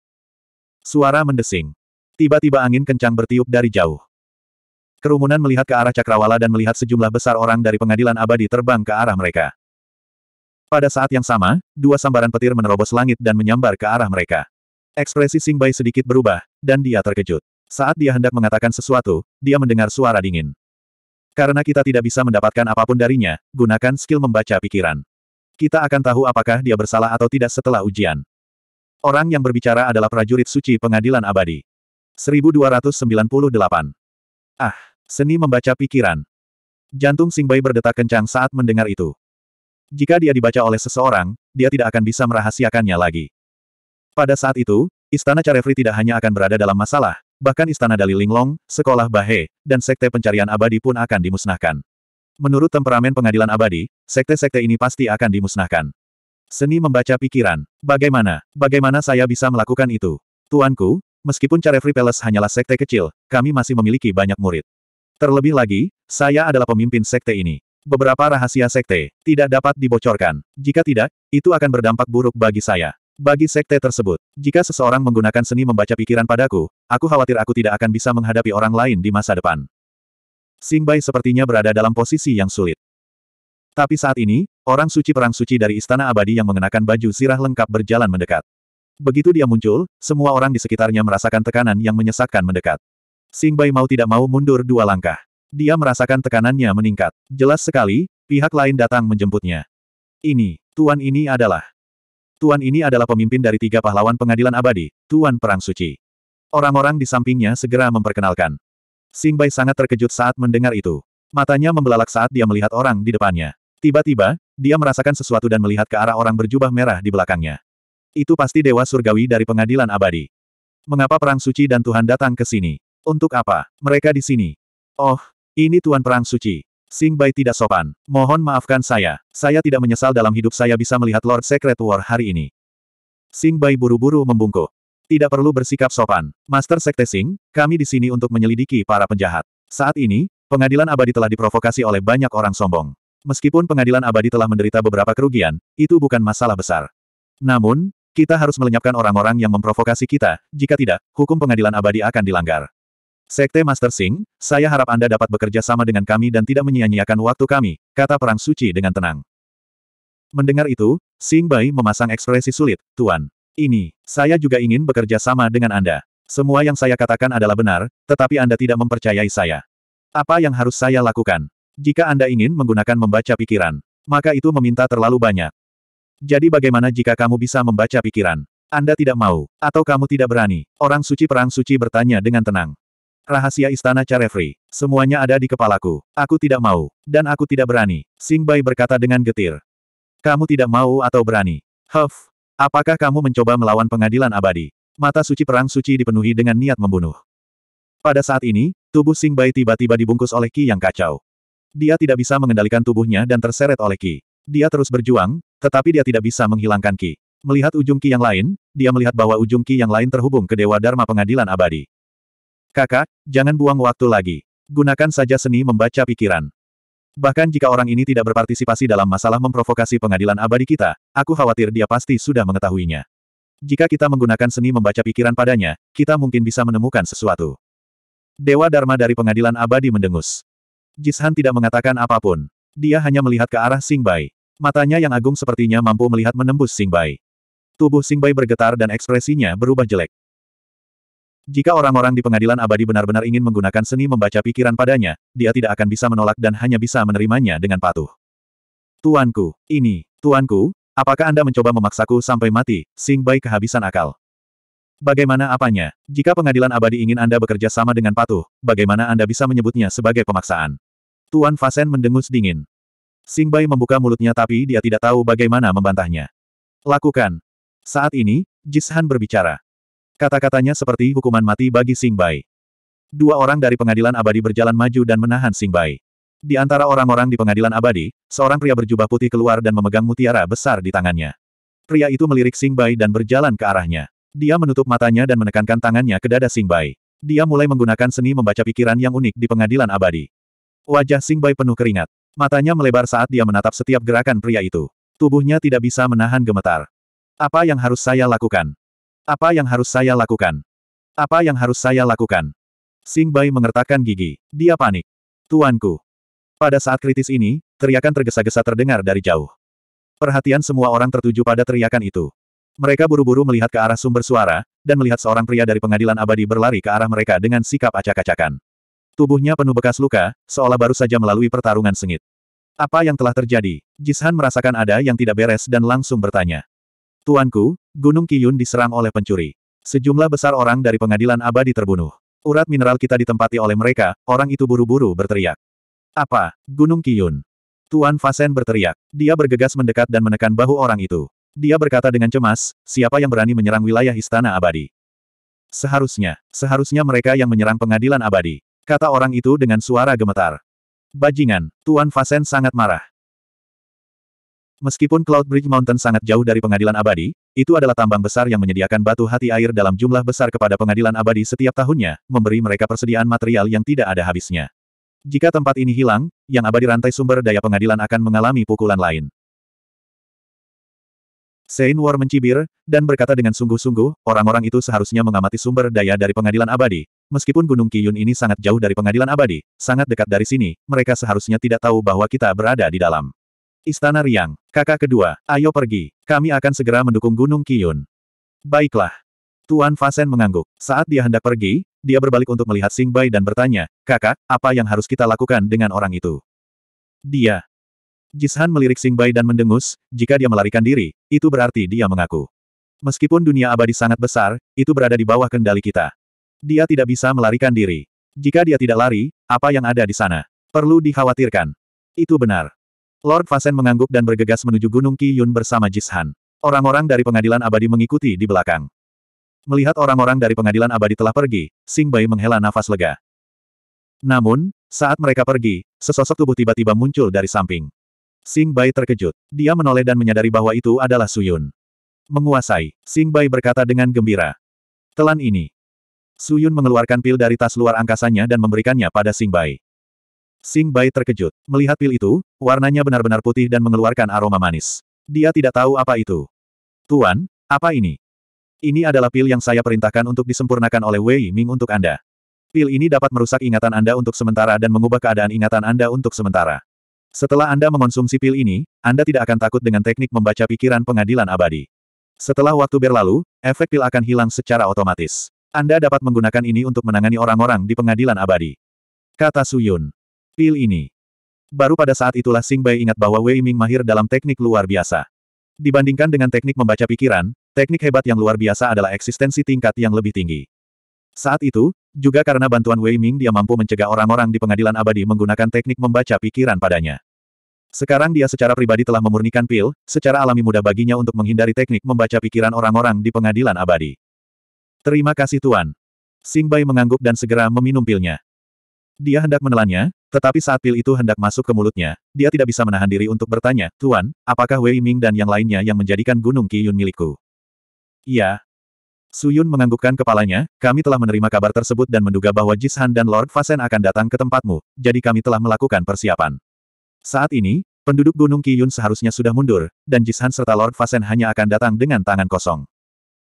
Speaker 1: Suara mendesing. Tiba-tiba angin kencang bertiup dari jauh. Kerumunan melihat ke arah cakrawala dan melihat sejumlah besar orang dari pengadilan abadi terbang ke arah mereka. Pada saat yang sama, dua sambaran petir menerobos langit dan menyambar ke arah mereka. Ekspresi Sing Bai sedikit berubah, dan dia terkejut. Saat dia hendak mengatakan sesuatu, dia mendengar suara dingin. Karena kita tidak bisa mendapatkan apapun darinya, gunakan skill membaca pikiran. Kita akan tahu apakah dia bersalah atau tidak setelah ujian. Orang yang berbicara adalah prajurit suci pengadilan abadi. 1298. Ah, seni membaca pikiran. Jantung Sing Bai berdetak kencang saat mendengar itu. Jika dia dibaca oleh seseorang, dia tidak akan bisa merahasiakannya lagi. Pada saat itu, Istana Carefree tidak hanya akan berada dalam masalah, bahkan Istana Dali Linglong, Sekolah Bahe, dan Sekte Pencarian Abadi pun akan dimusnahkan. Menurut temperamen pengadilan abadi, sekte-sekte ini pasti akan dimusnahkan. Seni membaca pikiran. Bagaimana? Bagaimana saya bisa melakukan itu? Tuanku, meskipun Carefree Palace hanyalah sekte kecil, kami masih memiliki banyak murid. Terlebih lagi, saya adalah pemimpin sekte ini. Beberapa rahasia sekte tidak dapat dibocorkan. Jika tidak, itu akan berdampak buruk bagi saya. Bagi sekte tersebut, jika seseorang menggunakan seni membaca pikiran padaku, aku khawatir aku tidak akan bisa menghadapi orang lain di masa depan. Singbai sepertinya berada dalam posisi yang sulit. Tapi saat ini, orang suci perang suci dari Istana Abadi yang mengenakan baju sirah lengkap berjalan mendekat. Begitu dia muncul, semua orang di sekitarnya merasakan tekanan yang menyesakkan mendekat. Singbai mau tidak mau mundur dua langkah. Dia merasakan tekanannya meningkat. Jelas sekali, pihak lain datang menjemputnya. Ini, Tuan ini adalah. Tuan ini adalah pemimpin dari tiga pahlawan pengadilan abadi, Tuan Perang Suci. Orang-orang di sampingnya segera memperkenalkan. Sing sangat terkejut saat mendengar itu. Matanya membelalak saat dia melihat orang di depannya. Tiba-tiba, dia merasakan sesuatu dan melihat ke arah orang berjubah merah di belakangnya. Itu pasti Dewa Surgawi dari pengadilan abadi. Mengapa Perang Suci dan Tuhan datang ke sini? Untuk apa? Mereka di sini. Oh, ini Tuan Perang Suci. Sing Bai tidak sopan. Mohon maafkan saya. Saya tidak menyesal dalam hidup saya bisa melihat Lord Secret War hari ini. Sing Bai buru-buru membungkuk. Tidak perlu bersikap sopan. Master Sekte Sing, kami di sini untuk menyelidiki para penjahat. Saat ini, pengadilan abadi telah diprovokasi oleh banyak orang sombong. Meskipun pengadilan abadi telah menderita beberapa kerugian, itu bukan masalah besar. Namun, kita harus melenyapkan orang-orang yang memprovokasi kita, jika tidak, hukum pengadilan abadi akan dilanggar. Sekte Master Sing, saya harap Anda dapat bekerja sama dengan kami dan tidak menyia-nyiakan waktu kami, kata Perang Suci dengan tenang. Mendengar itu, Sing Bai memasang ekspresi sulit, Tuan. Ini, saya juga ingin bekerja sama dengan Anda. Semua yang saya katakan adalah benar, tetapi Anda tidak mempercayai saya. Apa yang harus saya lakukan? Jika Anda ingin menggunakan membaca pikiran, maka itu meminta terlalu banyak. Jadi bagaimana jika kamu bisa membaca pikiran? Anda tidak mau, atau kamu tidak berani? Orang suci perang suci bertanya dengan tenang. Rahasia istana Carefree. Semuanya ada di kepalaku. Aku tidak mau. Dan aku tidak berani. Sing Bai berkata dengan getir. Kamu tidak mau atau berani? Huff. Apakah kamu mencoba melawan pengadilan abadi? Mata suci perang suci dipenuhi dengan niat membunuh. Pada saat ini, tubuh Sing Bai tiba-tiba dibungkus oleh Ki yang kacau. Dia tidak bisa mengendalikan tubuhnya dan terseret oleh Ki. Dia terus berjuang, tetapi dia tidak bisa menghilangkan Ki. Melihat ujung Ki yang lain, dia melihat bahwa ujung Ki yang lain terhubung ke Dewa Dharma Pengadilan Abadi. Kakak, jangan buang waktu lagi. Gunakan saja seni membaca pikiran. Bahkan jika orang ini tidak berpartisipasi dalam masalah memprovokasi pengadilan abadi kita, aku khawatir dia pasti sudah mengetahuinya. Jika kita menggunakan seni membaca pikiran padanya, kita mungkin bisa menemukan sesuatu. Dewa Dharma dari pengadilan abadi mendengus. Jishan tidak mengatakan apapun. Dia hanya melihat ke arah Singbai. Matanya yang agung sepertinya mampu melihat menembus Singbai. Tubuh Singbai bergetar dan ekspresinya berubah jelek. Jika orang-orang di pengadilan abadi benar-benar ingin menggunakan seni membaca pikiran padanya, dia tidak akan bisa menolak dan hanya bisa menerimanya dengan patuh. Tuanku, ini, tuanku, apakah Anda mencoba memaksaku sampai mati, Sing Bai kehabisan akal. Bagaimana apanya, jika pengadilan abadi ingin Anda bekerja sama dengan patuh, bagaimana Anda bisa menyebutnya sebagai pemaksaan? Tuan Fasen mendengus dingin. Sing Bai membuka mulutnya tapi dia tidak tahu bagaimana membantahnya. Lakukan. Saat ini, Jishan berbicara. Kata-katanya seperti hukuman mati bagi Sing Bai. Dua orang dari pengadilan abadi berjalan maju dan menahan Sing Bai. Di antara orang-orang di pengadilan abadi, seorang pria berjubah putih keluar dan memegang mutiara besar di tangannya. Pria itu melirik Sing Bai dan berjalan ke arahnya. Dia menutup matanya dan menekankan tangannya ke dada Sing Bai. Dia mulai menggunakan seni membaca pikiran yang unik di pengadilan abadi. Wajah Sing Bai penuh keringat. Matanya melebar saat dia menatap setiap gerakan pria itu. Tubuhnya tidak bisa menahan gemetar. Apa yang harus saya lakukan? Apa yang harus saya lakukan? Apa yang harus saya lakukan? Sing Bai mengertakkan gigi. Dia panik. Tuanku. Pada saat kritis ini, teriakan tergesa-gesa terdengar dari jauh. Perhatian semua orang tertuju pada teriakan itu. Mereka buru-buru melihat ke arah sumber suara, dan melihat seorang pria dari pengadilan abadi berlari ke arah mereka dengan sikap acak-acakan. Tubuhnya penuh bekas luka, seolah baru saja melalui pertarungan sengit. Apa yang telah terjadi? Jishan merasakan ada yang tidak beres dan langsung bertanya. Tuanku, Gunung Kiyun diserang oleh pencuri. Sejumlah besar orang dari pengadilan abadi terbunuh. Urat mineral kita ditempati oleh mereka, orang itu buru-buru berteriak. Apa? Gunung Kiyun. Tuan Fasen berteriak. Dia bergegas mendekat dan menekan bahu orang itu. Dia berkata dengan cemas, siapa yang berani menyerang wilayah istana abadi? Seharusnya, seharusnya mereka yang menyerang pengadilan abadi. Kata orang itu dengan suara gemetar. Bajingan, Tuan Fasen sangat marah. Meskipun Cloud Bridge Mountain sangat jauh dari pengadilan abadi, itu adalah tambang besar yang menyediakan batu hati air dalam jumlah besar kepada pengadilan abadi setiap tahunnya, memberi mereka persediaan material yang tidak ada habisnya. Jika tempat ini hilang, yang abadi rantai sumber daya pengadilan akan mengalami pukulan lain. Sein War mencibir, dan berkata dengan sungguh-sungguh, orang-orang itu seharusnya mengamati sumber daya dari pengadilan abadi. Meskipun Gunung Kiyun ini sangat jauh dari pengadilan abadi, sangat dekat dari sini, mereka seharusnya tidak tahu bahwa kita berada di dalam. Istana Riang. Kakak kedua, ayo pergi. Kami akan segera mendukung Gunung Kiyun. Baiklah. Tuan Fasen mengangguk. Saat dia hendak pergi, dia berbalik untuk melihat Sing Bai dan bertanya, Kakak, apa yang harus kita lakukan dengan orang itu? Dia. Jishan melirik Sing Bai dan mendengus, jika dia melarikan diri, itu berarti dia mengaku. Meskipun dunia abadi sangat besar, itu berada di bawah kendali kita. Dia tidak bisa melarikan diri. Jika dia tidak lari, apa yang ada di sana? Perlu dikhawatirkan. Itu benar. Lord Fasen mengangguk dan bergegas menuju Gunung Ki Yun bersama Jishan. Orang-orang dari pengadilan abadi mengikuti di belakang. Melihat orang-orang dari pengadilan abadi telah pergi, Sing Bai menghela nafas lega. Namun, saat mereka pergi, sesosok tubuh tiba-tiba muncul dari samping. Sing Bai terkejut. Dia menoleh dan menyadari bahwa itu adalah Suyun. Menguasai, Sing Bai berkata dengan gembira. Telan ini. Suyun mengeluarkan pil dari tas luar angkasanya dan memberikannya pada Sing Bai. Sing Bai terkejut. Melihat pil itu, warnanya benar-benar putih dan mengeluarkan aroma manis. Dia tidak tahu apa itu. Tuan, apa ini? Ini adalah pil yang saya perintahkan untuk disempurnakan oleh Wei Ming untuk Anda. Pil ini dapat merusak ingatan Anda untuk sementara dan mengubah keadaan ingatan Anda untuk sementara. Setelah Anda mengonsumsi pil ini, Anda tidak akan takut dengan teknik membaca pikiran pengadilan abadi. Setelah waktu berlalu, efek pil akan hilang secara otomatis. Anda dapat menggunakan ini untuk menangani orang-orang di pengadilan abadi. Kata Suyun pil ini. Baru pada saat itulah Sing Bai ingat bahwa Wei Ming mahir dalam teknik luar biasa. Dibandingkan dengan teknik membaca pikiran, teknik hebat yang luar biasa adalah eksistensi tingkat yang lebih tinggi. Saat itu, juga karena bantuan Wei Ming dia mampu mencegah orang-orang di pengadilan abadi menggunakan teknik membaca pikiran padanya. Sekarang dia secara pribadi telah memurnikan pil, secara alami mudah baginya untuk menghindari teknik membaca pikiran orang-orang di pengadilan abadi. Terima kasih Tuan. Sing Bai mengangguk dan segera meminum pilnya. Dia hendak menelannya, tetapi saat pil itu hendak masuk ke mulutnya, dia tidak bisa menahan diri untuk bertanya, Tuan, apakah Wei Ming dan yang lainnya yang menjadikan Gunung Yun milikku? Iya. Yun menganggukkan kepalanya, kami telah menerima kabar tersebut dan menduga bahwa Jis Han dan Lord Fasen akan datang ke tempatmu, jadi kami telah melakukan persiapan. Saat ini, penduduk Gunung Yun seharusnya sudah mundur, dan Jis Han serta Lord Fasen hanya akan datang dengan tangan kosong.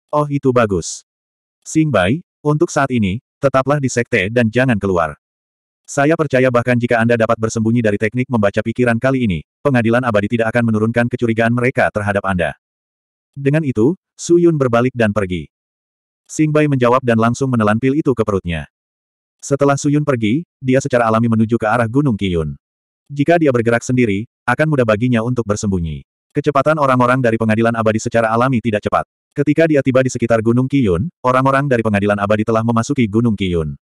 Speaker 1: Oh itu bagus. Sing Bai, untuk saat ini, tetaplah di sekte dan jangan keluar. Saya percaya bahkan jika Anda dapat bersembunyi dari teknik membaca pikiran kali ini, pengadilan abadi tidak akan menurunkan kecurigaan mereka terhadap Anda. Dengan itu, Su Yun berbalik dan pergi. Sing Bai menjawab dan langsung menelan pil itu ke perutnya. Setelah Su Yun pergi, dia secara alami menuju ke arah Gunung Kiyun. Jika dia bergerak sendiri, akan mudah baginya untuk bersembunyi. Kecepatan orang-orang dari pengadilan abadi secara alami tidak cepat. Ketika dia tiba di sekitar Gunung Kiyun, orang-orang dari pengadilan abadi telah memasuki Gunung Kiyun.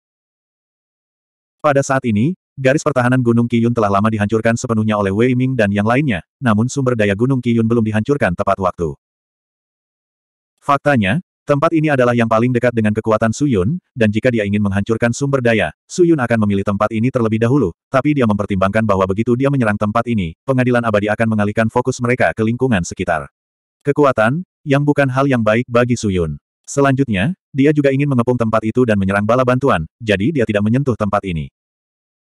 Speaker 1: Pada saat ini, garis pertahanan Gunung Kiyun telah lama dihancurkan sepenuhnya oleh Wei Ming dan yang lainnya, namun sumber daya Gunung Kiyun belum dihancurkan tepat waktu. Faktanya, tempat ini adalah yang paling dekat dengan kekuatan Suyun, dan jika dia ingin menghancurkan sumber daya, Suyun akan memilih tempat ini terlebih dahulu, tapi dia mempertimbangkan bahwa begitu dia menyerang tempat ini, pengadilan abadi akan mengalihkan fokus mereka ke lingkungan sekitar. Kekuatan, yang bukan hal yang baik bagi Suyun. Selanjutnya, dia juga ingin mengepung tempat itu dan menyerang bala bantuan, jadi dia tidak menyentuh tempat ini.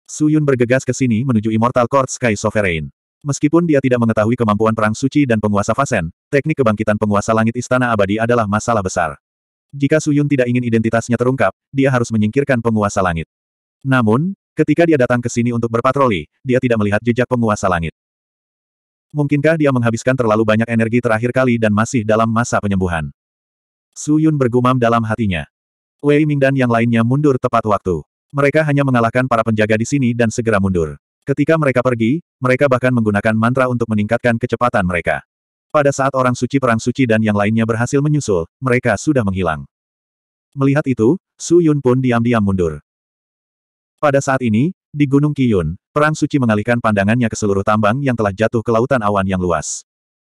Speaker 1: Su Yun bergegas ke sini menuju Immortal Court Sky Sovereign. Meskipun dia tidak mengetahui kemampuan perang suci dan penguasa Fasen, teknik kebangkitan penguasa langit istana abadi adalah masalah besar. Jika Su Yun tidak ingin identitasnya terungkap, dia harus menyingkirkan penguasa langit. Namun, ketika dia datang ke sini untuk berpatroli, dia tidak melihat jejak penguasa langit. Mungkinkah dia menghabiskan terlalu banyak energi terakhir kali dan masih dalam masa penyembuhan? Su Yun bergumam dalam hatinya. Wei Ming dan yang lainnya mundur tepat waktu. Mereka hanya mengalahkan para penjaga di sini dan segera mundur. Ketika mereka pergi, mereka bahkan menggunakan mantra untuk meningkatkan kecepatan mereka. Pada saat orang suci perang suci dan yang lainnya berhasil menyusul, mereka sudah menghilang. Melihat itu, Su Yun pun diam-diam mundur. Pada saat ini, di Gunung Kiyun, perang suci mengalihkan pandangannya ke seluruh tambang yang telah jatuh ke lautan awan yang luas.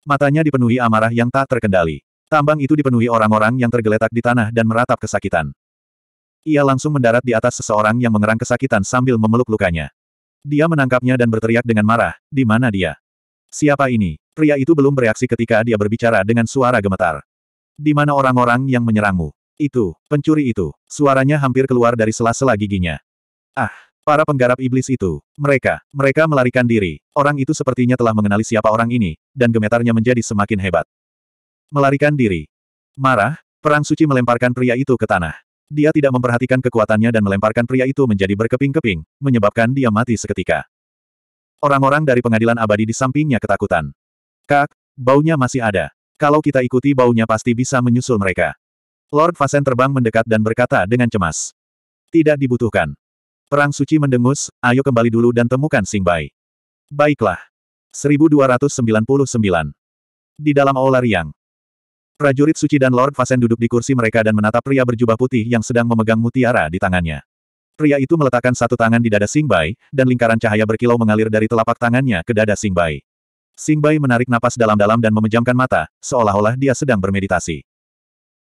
Speaker 1: Matanya dipenuhi amarah yang tak terkendali. Tambang itu dipenuhi orang-orang yang tergeletak di tanah dan meratap kesakitan. Ia langsung mendarat di atas seseorang yang mengerang kesakitan sambil memeluk lukanya. Dia menangkapnya dan berteriak dengan marah, di mana dia? Siapa ini? Pria itu belum bereaksi ketika dia berbicara dengan suara gemetar. Di mana orang-orang yang menyerangmu? Itu, pencuri itu. Suaranya hampir keluar dari sela-sela giginya. Ah, para penggarap iblis itu. Mereka, mereka melarikan diri. Orang itu sepertinya telah mengenali siapa orang ini, dan gemetarnya menjadi semakin hebat. Melarikan diri. Marah, perang suci melemparkan pria itu ke tanah. Dia tidak memperhatikan kekuatannya dan melemparkan pria itu menjadi berkeping-keping, menyebabkan dia mati seketika. Orang-orang dari pengadilan abadi di sampingnya ketakutan. Kak, baunya masih ada. Kalau kita ikuti baunya pasti bisa menyusul mereka. Lord Fasen terbang mendekat dan berkata dengan cemas. Tidak dibutuhkan. Perang suci mendengus, ayo kembali dulu dan temukan Sing Singbai. Baiklah. 1299. Di dalam aula riang, Prajurit suci dan Lord Fasen duduk di kursi mereka dan menatap pria berjubah putih yang sedang memegang mutiara di tangannya. Pria itu meletakkan satu tangan di dada Singbai, dan lingkaran cahaya berkilau mengalir dari telapak tangannya ke dada Singbai. Singbai menarik napas dalam-dalam dan memejamkan mata, seolah-olah dia sedang bermeditasi.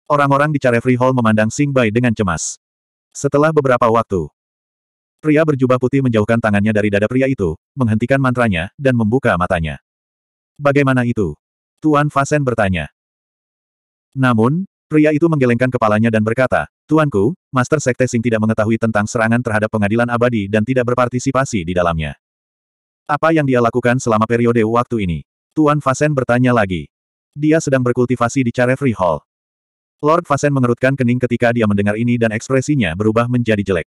Speaker 1: Orang-orang di Carefree Hall memandang Singbai dengan cemas. Setelah beberapa waktu, pria berjubah putih menjauhkan tangannya dari dada pria itu, menghentikan mantranya, dan membuka matanya. Bagaimana itu? Tuan Fasen bertanya. Namun, pria itu menggelengkan kepalanya dan berkata, Tuanku, Master Sekte Sing tidak mengetahui tentang serangan terhadap pengadilan abadi dan tidak berpartisipasi di dalamnya. Apa yang dia lakukan selama periode waktu ini? Tuan Fasen bertanya lagi. Dia sedang berkultivasi di Carefree Hall. Lord Fasen mengerutkan kening ketika dia mendengar ini dan ekspresinya berubah menjadi jelek.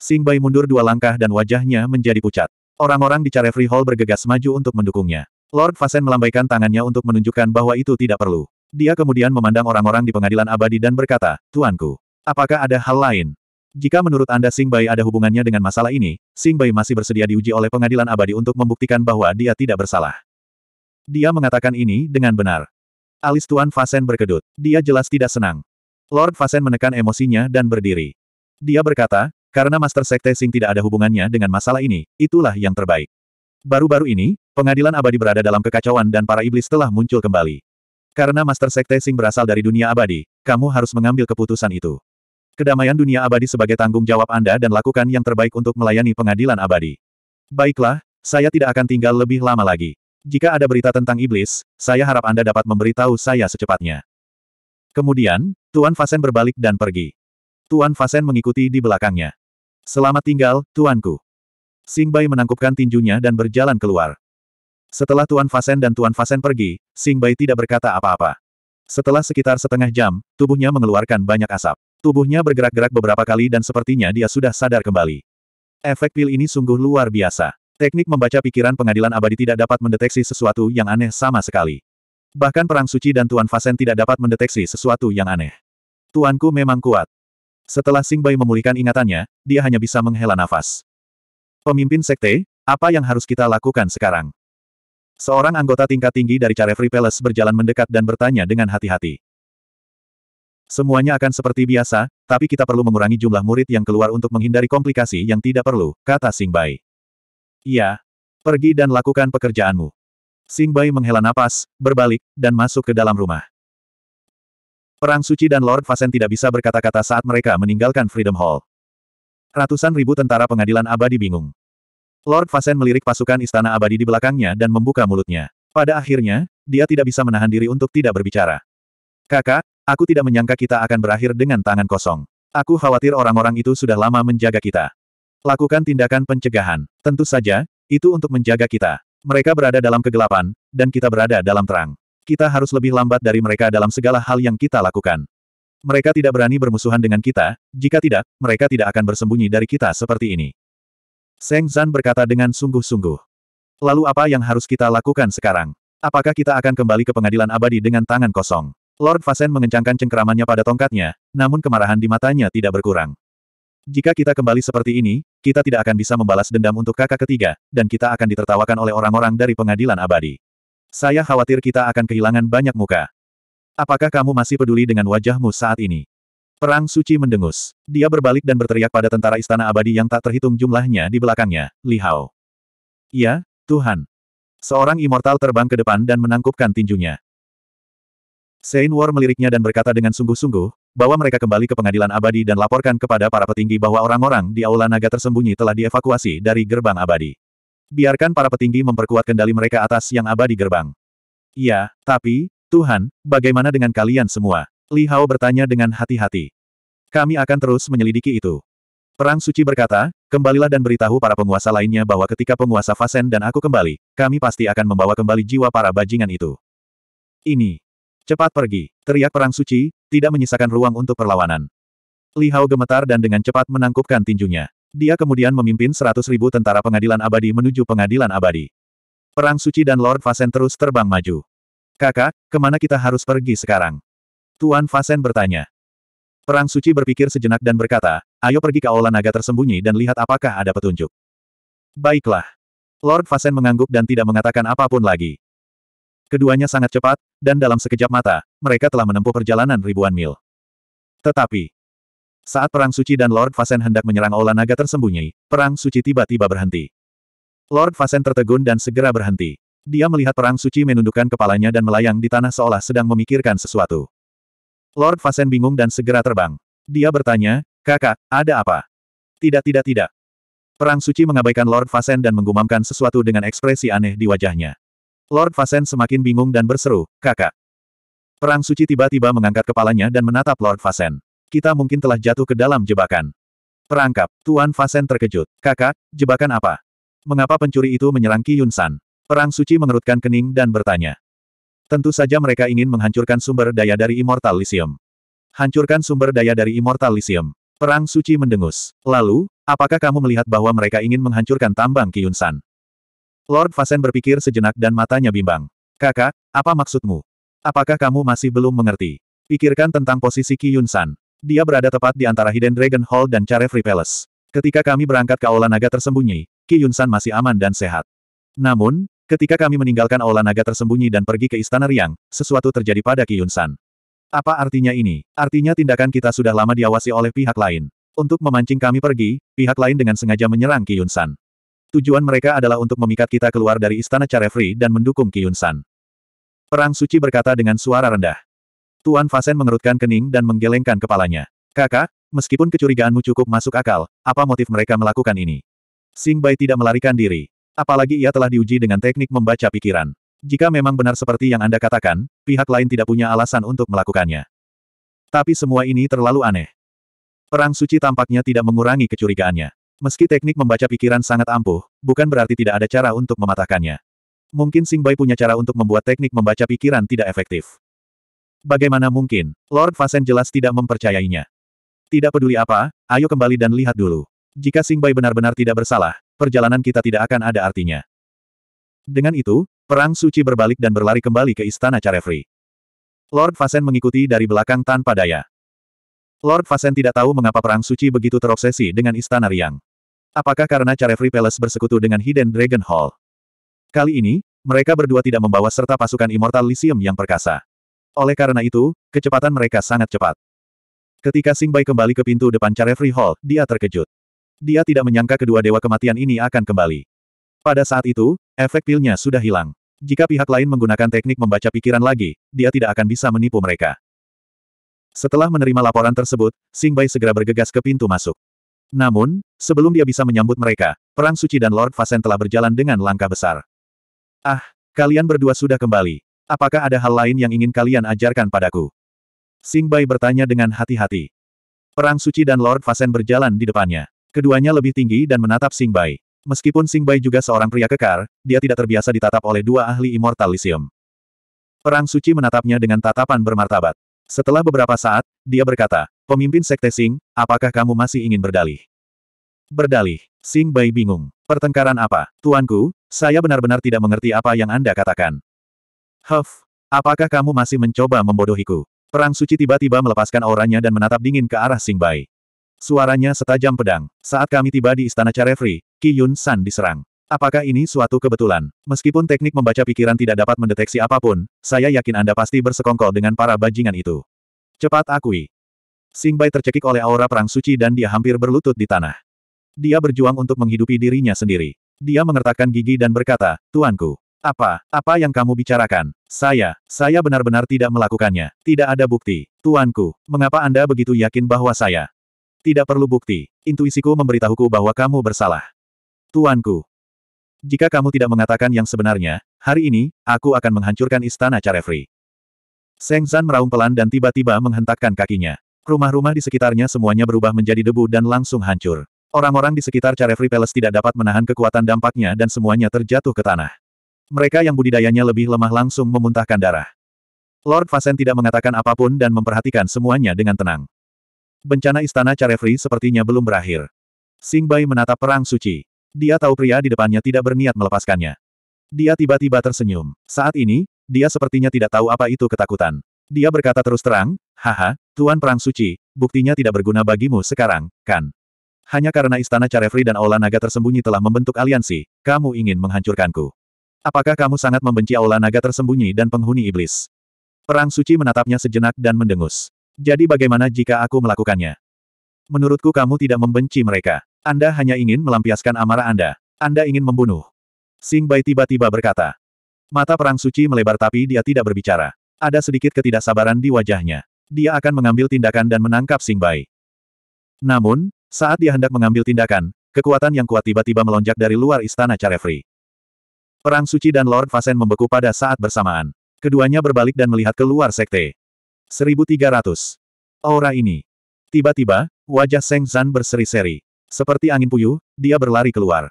Speaker 1: Sing Bai mundur dua langkah dan wajahnya menjadi pucat. Orang-orang di Carefree Hall bergegas maju untuk mendukungnya. Lord Fasen melambaikan tangannya untuk menunjukkan bahwa itu tidak perlu. Dia kemudian memandang orang-orang di pengadilan abadi dan berkata, Tuanku, apakah ada hal lain? Jika menurut Anda Sing Bai ada hubungannya dengan masalah ini, Sing Bai masih bersedia diuji oleh pengadilan abadi untuk membuktikan bahwa dia tidak bersalah. Dia mengatakan ini dengan benar. Alis Tuan Fasen berkedut. Dia jelas tidak senang. Lord Fasen menekan emosinya dan berdiri. Dia berkata, karena Master Sekte Sing tidak ada hubungannya dengan masalah ini, itulah yang terbaik. Baru-baru ini, pengadilan abadi berada dalam kekacauan dan para iblis telah muncul kembali. Karena Master Sekte Sing berasal dari dunia abadi, kamu harus mengambil keputusan itu. Kedamaian dunia abadi sebagai tanggung jawab Anda dan lakukan yang terbaik untuk melayani pengadilan abadi. Baiklah, saya tidak akan tinggal lebih lama lagi. Jika ada berita tentang iblis, saya harap Anda dapat memberitahu saya secepatnya. Kemudian, Tuan Fasen berbalik dan pergi. Tuan Fasen mengikuti di belakangnya. Selamat tinggal, Tuanku. Bai menangkupkan tinjunya dan berjalan keluar. Setelah Tuan Fasen dan Tuan Fasen pergi, Sing Bai tidak berkata apa-apa. Setelah sekitar setengah jam, tubuhnya mengeluarkan banyak asap. Tubuhnya bergerak-gerak beberapa kali dan sepertinya dia sudah sadar kembali. Efek pil ini sungguh luar biasa. Teknik membaca pikiran pengadilan abadi tidak dapat mendeteksi sesuatu yang aneh sama sekali. Bahkan Perang Suci dan Tuan Fasen tidak dapat mendeteksi sesuatu yang aneh. Tuanku memang kuat. Setelah Sing Bai memulihkan ingatannya, dia hanya bisa menghela nafas. Pemimpin sekte, apa yang harus kita lakukan sekarang? Seorang anggota tingkat tinggi dari Carefree Palace berjalan mendekat dan bertanya dengan hati-hati. Semuanya akan seperti biasa, tapi kita perlu mengurangi jumlah murid yang keluar untuk menghindari komplikasi yang tidak perlu, kata Sing Bai. Iya. Pergi dan lakukan pekerjaanmu. Sing Bai menghela napas, berbalik, dan masuk ke dalam rumah. Perang Suci dan Lord Fasen tidak bisa berkata-kata saat mereka meninggalkan Freedom Hall. Ratusan ribu tentara pengadilan abadi bingung. Lord Fasen melirik pasukan istana abadi di belakangnya dan membuka mulutnya. Pada akhirnya, dia tidak bisa menahan diri untuk tidak berbicara. Kakak, aku tidak menyangka kita akan berakhir dengan tangan kosong. Aku khawatir orang-orang itu sudah lama menjaga kita. Lakukan tindakan pencegahan. Tentu saja, itu untuk menjaga kita. Mereka berada dalam kegelapan, dan kita berada dalam terang. Kita harus lebih lambat dari mereka dalam segala hal yang kita lakukan. Mereka tidak berani bermusuhan dengan kita, jika tidak, mereka tidak akan bersembunyi dari kita seperti ini. Seng Zan berkata dengan sungguh-sungguh. Lalu apa yang harus kita lakukan sekarang? Apakah kita akan kembali ke pengadilan abadi dengan tangan kosong? Lord Fasen mengencangkan cengkeramannya pada tongkatnya, namun kemarahan di matanya tidak berkurang. Jika kita kembali seperti ini, kita tidak akan bisa membalas dendam untuk kakak ketiga, dan kita akan ditertawakan oleh orang-orang dari pengadilan abadi. Saya khawatir kita akan kehilangan banyak muka. Apakah kamu masih peduli dengan wajahmu saat ini? Perang suci mendengus. Dia berbalik dan berteriak pada tentara istana abadi yang tak terhitung jumlahnya di belakangnya, Li Hao. Ya, Tuhan. Seorang immortal terbang ke depan dan menangkupkan tinjunya. Sein War meliriknya dan berkata dengan sungguh-sungguh, bahwa mereka kembali ke pengadilan abadi dan laporkan kepada para petinggi bahwa orang-orang di Aula Naga tersembunyi telah dievakuasi dari gerbang abadi. Biarkan para petinggi memperkuat kendali mereka atas yang abadi gerbang. Ya, tapi, Tuhan, bagaimana dengan kalian semua? Li Hao bertanya dengan hati-hati. Kami akan terus menyelidiki itu. Perang Suci berkata, kembalilah dan beritahu para penguasa lainnya bahwa ketika penguasa Fasen dan aku kembali, kami pasti akan membawa kembali jiwa para bajingan itu. Ini. Cepat pergi. Teriak Perang Suci, tidak menyisakan ruang untuk perlawanan. Li Hao gemetar dan dengan cepat menangkupkan tinjunya. Dia kemudian memimpin seratus ribu tentara pengadilan abadi menuju pengadilan abadi. Perang Suci dan Lord Fasen terus terbang maju. Kakak, kemana kita harus pergi sekarang? Tuan Fasen bertanya. Perang Suci berpikir sejenak dan berkata, ayo pergi ke aula naga tersembunyi dan lihat apakah ada petunjuk. Baiklah. Lord Fasen mengangguk dan tidak mengatakan apapun lagi. Keduanya sangat cepat, dan dalam sekejap mata, mereka telah menempuh perjalanan ribuan mil. Tetapi, saat Perang Suci dan Lord Fasen hendak menyerang aula naga tersembunyi, Perang Suci tiba-tiba berhenti. Lord Fasen tertegun dan segera berhenti. Dia melihat Perang Suci menundukkan kepalanya dan melayang di tanah seolah sedang memikirkan sesuatu. Lord Fasen bingung dan segera terbang. Dia bertanya, kakak, ada apa? Tidak tidak tidak. Perang suci mengabaikan Lord Fasen dan menggumamkan sesuatu dengan ekspresi aneh di wajahnya. Lord Fasen semakin bingung dan berseru, kakak. Perang suci tiba-tiba mengangkat kepalanya dan menatap Lord Fasen. Kita mungkin telah jatuh ke dalam jebakan. Perangkap, Tuan Fasen terkejut. Kakak, jebakan apa? Mengapa pencuri itu menyerang Ki Yun San? Perang suci mengerutkan kening dan bertanya. Tentu saja mereka ingin menghancurkan sumber daya dari Immortal Lysium. Hancurkan sumber daya dari Immortal Lysium. Perang suci mendengus. Lalu, apakah kamu melihat bahwa mereka ingin menghancurkan tambang Kiyunsan? Lord Fasen berpikir sejenak dan matanya bimbang. Kakak, apa maksudmu? Apakah kamu masih belum mengerti? Pikirkan tentang posisi Kiyunsan. Dia berada tepat di antara Hidden Dragon Hall dan Carefree Palace. Ketika kami berangkat ke Aula Naga tersembunyi, Ki masih aman dan sehat. Namun, Ketika kami meninggalkan aula naga tersembunyi dan pergi ke Istana Riang, sesuatu terjadi pada Ki San. Apa artinya ini? Artinya tindakan kita sudah lama diawasi oleh pihak lain. Untuk memancing kami pergi, pihak lain dengan sengaja menyerang Ki San. Tujuan mereka adalah untuk memikat kita keluar dari Istana Carefree dan mendukung Ki San. Perang Suci berkata dengan suara rendah. Tuan Fasen mengerutkan kening dan menggelengkan kepalanya. Kakak, meskipun kecurigaanmu cukup masuk akal, apa motif mereka melakukan ini? Sing Bai tidak melarikan diri. Apalagi ia telah diuji dengan teknik membaca pikiran. Jika memang benar seperti yang Anda katakan, pihak lain tidak punya alasan untuk melakukannya. Tapi semua ini terlalu aneh. Perang suci tampaknya tidak mengurangi kecurigaannya. Meski teknik membaca pikiran sangat ampuh, bukan berarti tidak ada cara untuk mematahkannya. Mungkin Sing Bai punya cara untuk membuat teknik membaca pikiran tidak efektif. Bagaimana mungkin? Lord Fasen jelas tidak mempercayainya. Tidak peduli apa, ayo kembali dan lihat dulu. Jika Sing Bai benar-benar tidak bersalah, perjalanan kita tidak akan ada artinya. Dengan itu, perang suci berbalik dan berlari kembali ke istana Carefree. Lord Fasen mengikuti dari belakang tanpa daya. Lord Fasen tidak tahu mengapa perang suci begitu terobsesi dengan istana Riang. Apakah karena Carefree Palace bersekutu dengan Hidden Dragon Hall? Kali ini, mereka berdua tidak membawa serta pasukan Immortal Lysium yang perkasa. Oleh karena itu, kecepatan mereka sangat cepat. Ketika Singbai kembali ke pintu depan Carefree Hall, dia terkejut. Dia tidak menyangka kedua dewa kematian ini akan kembali. Pada saat itu, efek pilnya sudah hilang. Jika pihak lain menggunakan teknik membaca pikiran lagi, dia tidak akan bisa menipu mereka. Setelah menerima laporan tersebut, Sing Bai segera bergegas ke pintu masuk. Namun, sebelum dia bisa menyambut mereka, Perang Suci dan Lord Fasen telah berjalan dengan langkah besar. Ah, kalian berdua sudah kembali. Apakah ada hal lain yang ingin kalian ajarkan padaku? Sing Bai bertanya dengan hati-hati. Perang Suci dan Lord Fasen berjalan di depannya. Keduanya lebih tinggi dan menatap Sing Bai. Meskipun Sing Bai juga seorang pria kekar, dia tidak terbiasa ditatap oleh dua ahli Immortal Perang Suci menatapnya dengan tatapan bermartabat. Setelah beberapa saat, dia berkata, Pemimpin Sekte Sing, apakah kamu masih ingin berdalih? Berdalih. Sing Bai bingung. Pertengkaran apa? Tuanku, saya benar-benar tidak mengerti apa yang Anda katakan. Huff. Apakah kamu masih mencoba membodohiku? Perang Suci tiba-tiba melepaskan auranya dan menatap dingin ke arah Sing Bai. Suaranya setajam pedang. Saat kami tiba di istana Carefree, Ki Yun San diserang. Apakah ini suatu kebetulan? Meskipun teknik membaca pikiran tidak dapat mendeteksi apapun, saya yakin Anda pasti bersekongkol dengan para bajingan itu. Cepat akui. Sing Bai tercekik oleh aura perang suci dan dia hampir berlutut di tanah. Dia berjuang untuk menghidupi dirinya sendiri. Dia mengertakkan gigi dan berkata, Tuanku, apa, apa yang kamu bicarakan? Saya, saya benar-benar tidak melakukannya. Tidak ada bukti. Tuanku, mengapa Anda begitu yakin bahwa saya? Tidak perlu bukti. Intuisiku memberitahuku bahwa kamu bersalah. Tuanku. Jika kamu tidak mengatakan yang sebenarnya, hari ini, aku akan menghancurkan istana Carefree. Seng Zan meraung pelan dan tiba-tiba menghentakkan kakinya. Rumah-rumah di sekitarnya semuanya berubah menjadi debu dan langsung hancur. Orang-orang di sekitar Carefree Palace tidak dapat menahan kekuatan dampaknya dan semuanya terjatuh ke tanah. Mereka yang budidayanya lebih lemah langsung memuntahkan darah. Lord Fasen tidak mengatakan apapun dan memperhatikan semuanya dengan tenang. Bencana istana Carefree sepertinya belum berakhir. Sing Bai menatap perang suci. Dia tahu pria di depannya tidak berniat melepaskannya. Dia tiba-tiba tersenyum. Saat ini, dia sepertinya tidak tahu apa itu ketakutan. Dia berkata terus terang, haha, Tuan Perang Suci, buktinya tidak berguna bagimu sekarang, kan? Hanya karena istana Carefree dan Aula Naga tersembunyi telah membentuk aliansi, kamu ingin menghancurkanku. Apakah kamu sangat membenci Aula Naga tersembunyi dan penghuni iblis? Perang Suci menatapnya sejenak dan mendengus jadi bagaimana jika aku melakukannya? Menurutku kamu tidak membenci mereka. Anda hanya ingin melampiaskan amarah Anda. Anda ingin membunuh. Sing Bai tiba-tiba berkata. Mata Perang Suci melebar tapi dia tidak berbicara. Ada sedikit ketidaksabaran di wajahnya. Dia akan mengambil tindakan dan menangkap Sing Bai. Namun, saat dia hendak mengambil tindakan, kekuatan yang kuat tiba-tiba melonjak dari luar istana Carefree. Perang Suci dan Lord Fasen membeku pada saat bersamaan. Keduanya berbalik dan melihat keluar sekte. 1300. Aura ini. Tiba-tiba, wajah Seng Zan berseri-seri. Seperti angin puyuh, dia berlari keluar.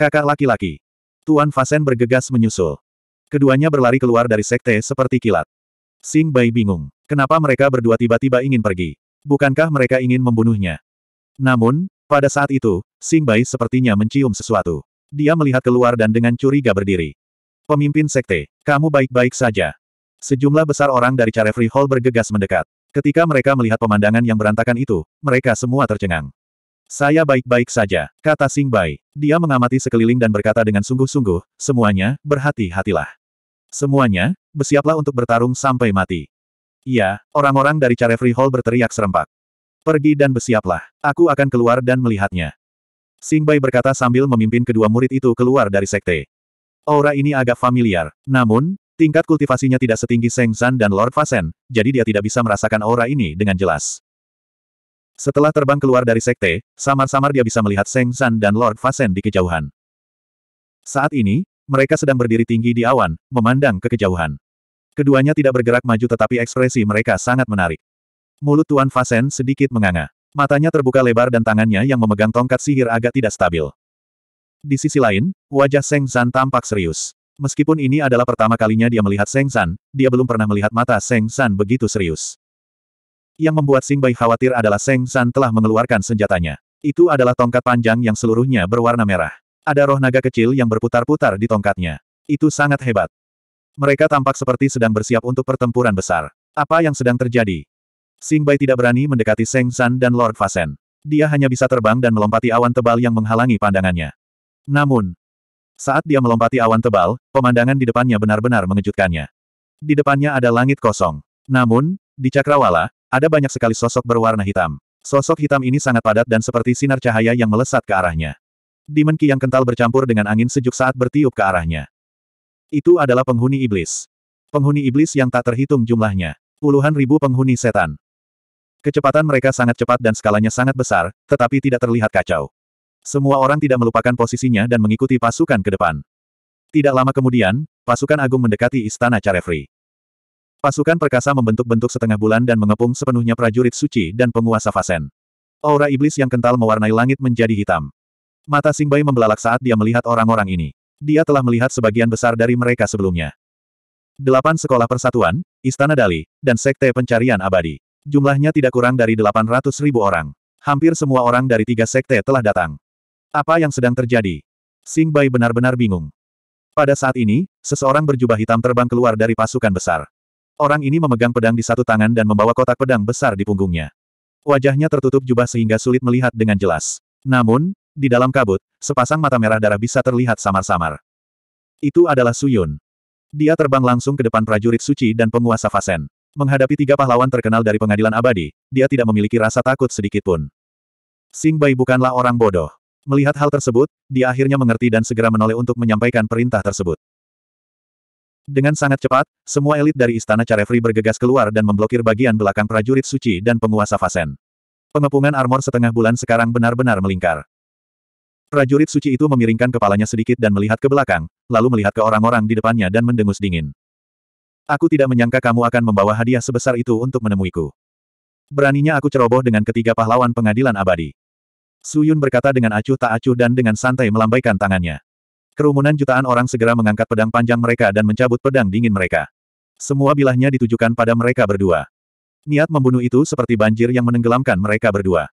Speaker 1: Kakak laki-laki. Tuan Fasen bergegas menyusul. Keduanya berlari keluar dari sekte seperti kilat. Sing Bai bingung. Kenapa mereka berdua tiba-tiba ingin pergi? Bukankah mereka ingin membunuhnya? Namun, pada saat itu, Sing Bai sepertinya mencium sesuatu. Dia melihat keluar dan dengan curiga berdiri. Pemimpin sekte, kamu baik-baik saja. Sejumlah besar orang dari Carefree Hall bergegas mendekat. Ketika mereka melihat pemandangan yang berantakan itu, mereka semua tercengang. Saya baik-baik saja, kata Sing Bai. Dia mengamati sekeliling dan berkata dengan sungguh-sungguh, semuanya, berhati-hatilah. Semuanya, bersiaplah untuk bertarung sampai mati. Iya, orang-orang dari Carefree Hall berteriak serempak. Pergi dan bersiaplah, aku akan keluar dan melihatnya. Sing Bai berkata sambil memimpin kedua murid itu keluar dari sekte. Aura ini agak familiar, namun, Tingkat kultivasinya tidak setinggi Seng Zan dan Lord Fasen, jadi dia tidak bisa merasakan aura ini dengan jelas. Setelah terbang keluar dari sekte, samar-samar dia bisa melihat Seng Zan dan Lord Fasen di kejauhan. Saat ini, mereka sedang berdiri tinggi di awan, memandang ke kejauhan. Keduanya tidak bergerak maju tetapi ekspresi mereka sangat menarik. Mulut Tuan Fasen sedikit menganga. Matanya terbuka lebar dan tangannya yang memegang tongkat sihir agak tidak stabil. Di sisi lain, wajah Seng Zan tampak serius. Meskipun ini adalah pertama kalinya dia melihat Seng San, dia belum pernah melihat mata Seng San begitu serius. Yang membuat Sing Bai khawatir adalah Seng San telah mengeluarkan senjatanya. Itu adalah tongkat panjang yang seluruhnya berwarna merah. Ada roh naga kecil yang berputar-putar di tongkatnya. Itu sangat hebat. Mereka tampak seperti sedang bersiap untuk pertempuran besar. Apa yang sedang terjadi? Sing Bai tidak berani mendekati Seng San dan Lord Fasen. Dia hanya bisa terbang dan melompati awan tebal yang menghalangi pandangannya. Namun, saat dia melompati awan tebal, pemandangan di depannya benar-benar mengejutkannya. Di depannya ada langit kosong. Namun, di cakrawala, ada banyak sekali sosok berwarna hitam. Sosok hitam ini sangat padat dan seperti sinar cahaya yang melesat ke arahnya. Dimenki yang kental bercampur dengan angin sejuk saat bertiup ke arahnya. Itu adalah penghuni iblis. Penghuni iblis yang tak terhitung jumlahnya. Puluhan ribu penghuni setan. Kecepatan mereka sangat cepat dan skalanya sangat besar, tetapi tidak terlihat kacau. Semua orang tidak melupakan posisinya dan mengikuti pasukan ke depan. Tidak lama kemudian, pasukan agung mendekati istana Carefree. Pasukan perkasa membentuk-bentuk setengah bulan dan mengepung sepenuhnya prajurit suci dan penguasa Fasen. Aura iblis yang kental mewarnai langit menjadi hitam. Mata Singbai membelalak saat dia melihat orang-orang ini. Dia telah melihat sebagian besar dari mereka sebelumnya. Delapan sekolah persatuan, Istana Dali, dan Sekte Pencarian Abadi. Jumlahnya tidak kurang dari 800 ribu orang. Hampir semua orang dari tiga sekte telah datang. Apa yang sedang terjadi? Sing Bai benar-benar bingung. Pada saat ini, seseorang berjubah hitam terbang keluar dari pasukan besar. Orang ini memegang pedang di satu tangan dan membawa kotak pedang besar di punggungnya. Wajahnya tertutup jubah sehingga sulit melihat dengan jelas. Namun, di dalam kabut, sepasang mata merah darah bisa terlihat samar-samar. Itu adalah Suyun. Dia terbang langsung ke depan prajurit suci dan penguasa Fasen. Menghadapi tiga pahlawan terkenal dari pengadilan abadi, dia tidak memiliki rasa takut sedikitpun. Sing Bai bukanlah orang bodoh. Melihat hal tersebut, dia akhirnya mengerti dan segera menoleh untuk menyampaikan perintah tersebut. Dengan sangat cepat, semua elit dari Istana Carefree bergegas keluar dan memblokir bagian belakang prajurit suci dan penguasa Fasen. Pengepungan armor setengah bulan sekarang benar-benar melingkar. Prajurit suci itu memiringkan kepalanya sedikit dan melihat ke belakang, lalu melihat ke orang-orang di depannya dan mendengus dingin. Aku tidak menyangka kamu akan membawa hadiah sebesar itu untuk menemuiku. Beraninya aku ceroboh dengan ketiga pahlawan pengadilan abadi. Suyun berkata dengan acuh tak acuh dan dengan santai melambaikan tangannya. Kerumunan jutaan orang segera mengangkat pedang panjang mereka dan mencabut pedang dingin mereka. Semua bilahnya ditujukan pada mereka berdua. Niat membunuh itu seperti banjir yang menenggelamkan mereka berdua.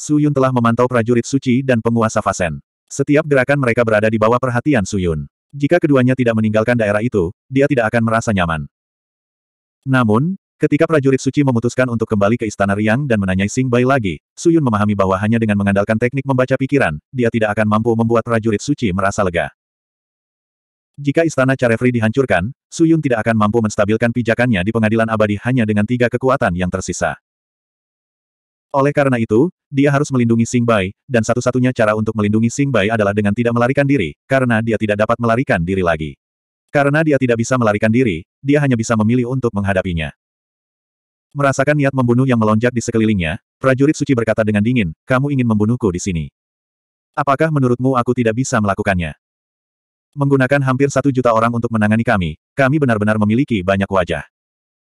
Speaker 1: Suyun telah memantau prajurit suci dan penguasa Fasen. Setiap gerakan mereka berada di bawah perhatian Suyun. Jika keduanya tidak meninggalkan daerah itu, dia tidak akan merasa nyaman. Namun, Ketika prajurit suci memutuskan untuk kembali ke Istana Riang dan menanyai Sing Bai lagi, Suyun memahami bahwa hanya dengan mengandalkan teknik membaca pikiran, dia tidak akan mampu membuat prajurit suci merasa lega. Jika Istana Carefree dihancurkan, Suyun tidak akan mampu menstabilkan pijakannya di pengadilan abadi hanya dengan tiga kekuatan yang tersisa. Oleh karena itu, dia harus melindungi Sing Bai, dan satu-satunya cara untuk melindungi Sing Bai adalah dengan tidak melarikan diri, karena dia tidak dapat melarikan diri lagi. Karena dia tidak bisa melarikan diri, dia hanya bisa memilih untuk menghadapinya. Merasakan niat membunuh yang melonjak di sekelilingnya, prajurit suci berkata dengan dingin, kamu ingin membunuhku di sini. Apakah menurutmu aku tidak bisa melakukannya? Menggunakan hampir satu juta orang untuk menangani kami, kami benar-benar memiliki banyak wajah.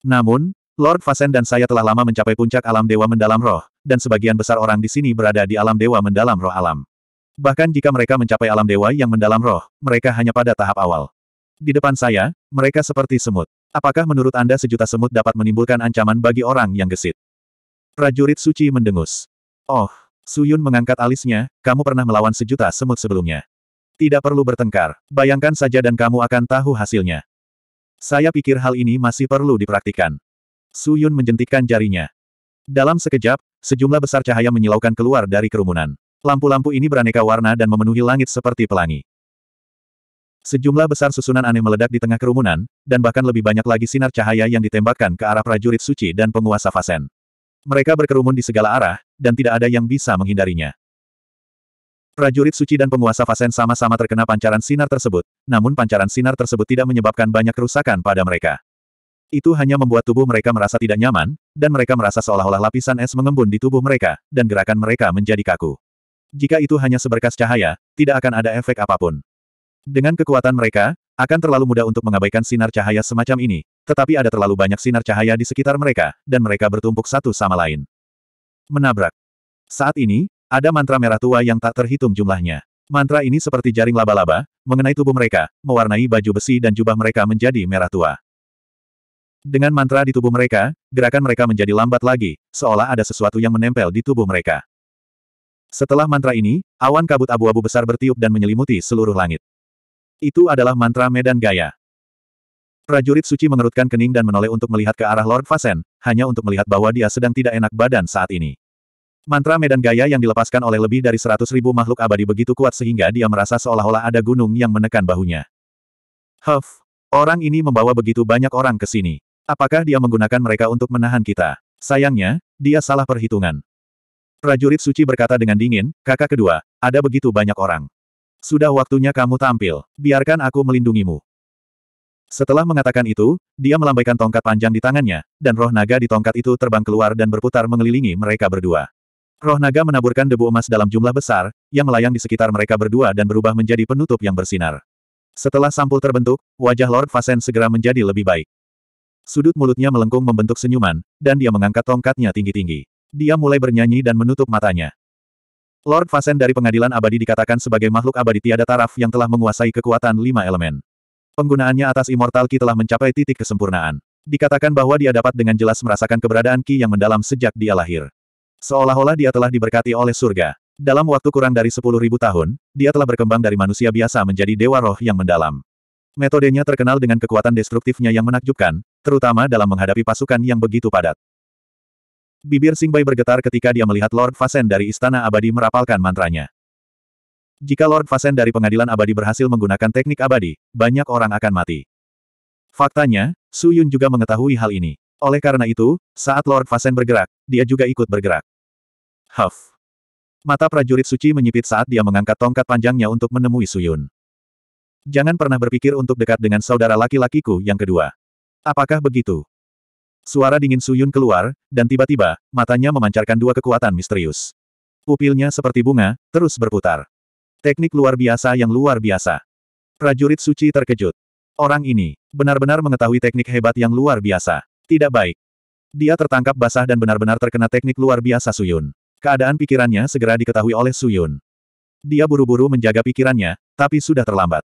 Speaker 1: Namun, Lord Fasen dan saya telah lama mencapai puncak alam dewa mendalam roh, dan sebagian besar orang di sini berada di alam dewa mendalam roh alam. Bahkan jika mereka mencapai alam dewa yang mendalam roh, mereka hanya pada tahap awal. Di depan saya, mereka seperti semut. Apakah menurut Anda sejuta semut dapat menimbulkan ancaman bagi orang yang gesit? Prajurit suci mendengus. Oh, Suyun mengangkat alisnya, kamu pernah melawan sejuta semut sebelumnya. Tidak perlu bertengkar, bayangkan saja dan kamu akan tahu hasilnya. Saya pikir hal ini masih perlu dipraktikkan. Suyun menjentikkan jarinya. Dalam sekejap, sejumlah besar cahaya menyilaukan keluar dari kerumunan. Lampu-lampu ini beraneka warna dan memenuhi langit seperti pelangi. Sejumlah besar susunan aneh meledak di tengah kerumunan, dan bahkan lebih banyak lagi sinar cahaya yang ditembakkan ke arah prajurit suci dan penguasa Fasen. Mereka berkerumun di segala arah, dan tidak ada yang bisa menghindarinya. Prajurit suci dan penguasa Fasen sama-sama terkena pancaran sinar tersebut, namun pancaran sinar tersebut tidak menyebabkan banyak kerusakan pada mereka. Itu hanya membuat tubuh mereka merasa tidak nyaman, dan mereka merasa seolah-olah lapisan es mengembun di tubuh mereka, dan gerakan mereka menjadi kaku. Jika itu hanya seberkas cahaya, tidak akan ada efek apapun. Dengan kekuatan mereka, akan terlalu mudah untuk mengabaikan sinar cahaya semacam ini, tetapi ada terlalu banyak sinar cahaya di sekitar mereka, dan mereka bertumpuk satu sama lain. Menabrak. Saat ini, ada mantra merah tua yang tak terhitung jumlahnya. Mantra ini seperti jaring laba-laba, mengenai tubuh mereka, mewarnai baju besi dan jubah mereka menjadi merah tua. Dengan mantra di tubuh mereka, gerakan mereka menjadi lambat lagi, seolah ada sesuatu yang menempel di tubuh mereka. Setelah mantra ini, awan kabut abu-abu besar bertiup dan menyelimuti seluruh langit. Itu adalah mantra medan gaya. Prajurit suci mengerutkan kening dan menoleh untuk melihat ke arah Lord Fasen, hanya untuk melihat bahwa dia sedang tidak enak badan saat ini. Mantra medan gaya yang dilepaskan oleh lebih dari seratus ribu makhluk abadi begitu kuat sehingga dia merasa seolah-olah ada gunung yang menekan bahunya. Huff, orang ini membawa begitu banyak orang ke sini. Apakah dia menggunakan mereka untuk menahan kita? Sayangnya, dia salah perhitungan. Prajurit suci berkata dengan dingin, kakak kedua, ada begitu banyak orang. Sudah waktunya kamu tampil. Biarkan aku melindungimu. Setelah mengatakan itu, dia melambaikan tongkat panjang di tangannya, dan roh naga di tongkat itu terbang keluar dan berputar mengelilingi mereka berdua. Roh naga menaburkan debu emas dalam jumlah besar, yang melayang di sekitar mereka berdua dan berubah menjadi penutup yang bersinar. Setelah sampul terbentuk, wajah Lord Fasen segera menjadi lebih baik. Sudut mulutnya melengkung membentuk senyuman, dan dia mengangkat tongkatnya tinggi-tinggi. Dia mulai bernyanyi dan menutup matanya. Lord Fasen dari pengadilan abadi dikatakan sebagai makhluk abadi tiada taraf yang telah menguasai kekuatan lima elemen. Penggunaannya atas Immortal Ki telah mencapai titik kesempurnaan. Dikatakan bahwa dia dapat dengan jelas merasakan keberadaan Ki yang mendalam sejak dia lahir. Seolah-olah dia telah diberkati oleh surga. Dalam waktu kurang dari 10.000 tahun, dia telah berkembang dari manusia biasa menjadi dewa roh yang mendalam. Metodenya terkenal dengan kekuatan destruktifnya yang menakjubkan, terutama dalam menghadapi pasukan yang begitu padat. Bibir Singbai bergetar ketika dia melihat Lord Fasen dari Istana Abadi merapalkan mantranya. Jika Lord Fasen dari Pengadilan Abadi berhasil menggunakan teknik abadi, banyak orang akan mati. Faktanya, Su Yun juga mengetahui hal ini. Oleh karena itu, saat Lord Fasen bergerak, dia juga ikut bergerak. Huff. Mata prajurit suci menyipit saat dia mengangkat tongkat panjangnya untuk menemui Su Yun. Jangan pernah berpikir untuk dekat dengan saudara laki-lakiku yang kedua. Apakah begitu? Suara dingin Suyun keluar, dan tiba-tiba, matanya memancarkan dua kekuatan misterius. Pupilnya seperti bunga, terus berputar. Teknik luar biasa yang luar biasa. Prajurit suci terkejut. Orang ini, benar-benar mengetahui teknik hebat yang luar biasa. Tidak baik. Dia tertangkap basah dan benar-benar terkena teknik luar biasa Suyun. Keadaan pikirannya segera diketahui oleh Suyun. Dia buru-buru menjaga pikirannya, tapi sudah terlambat.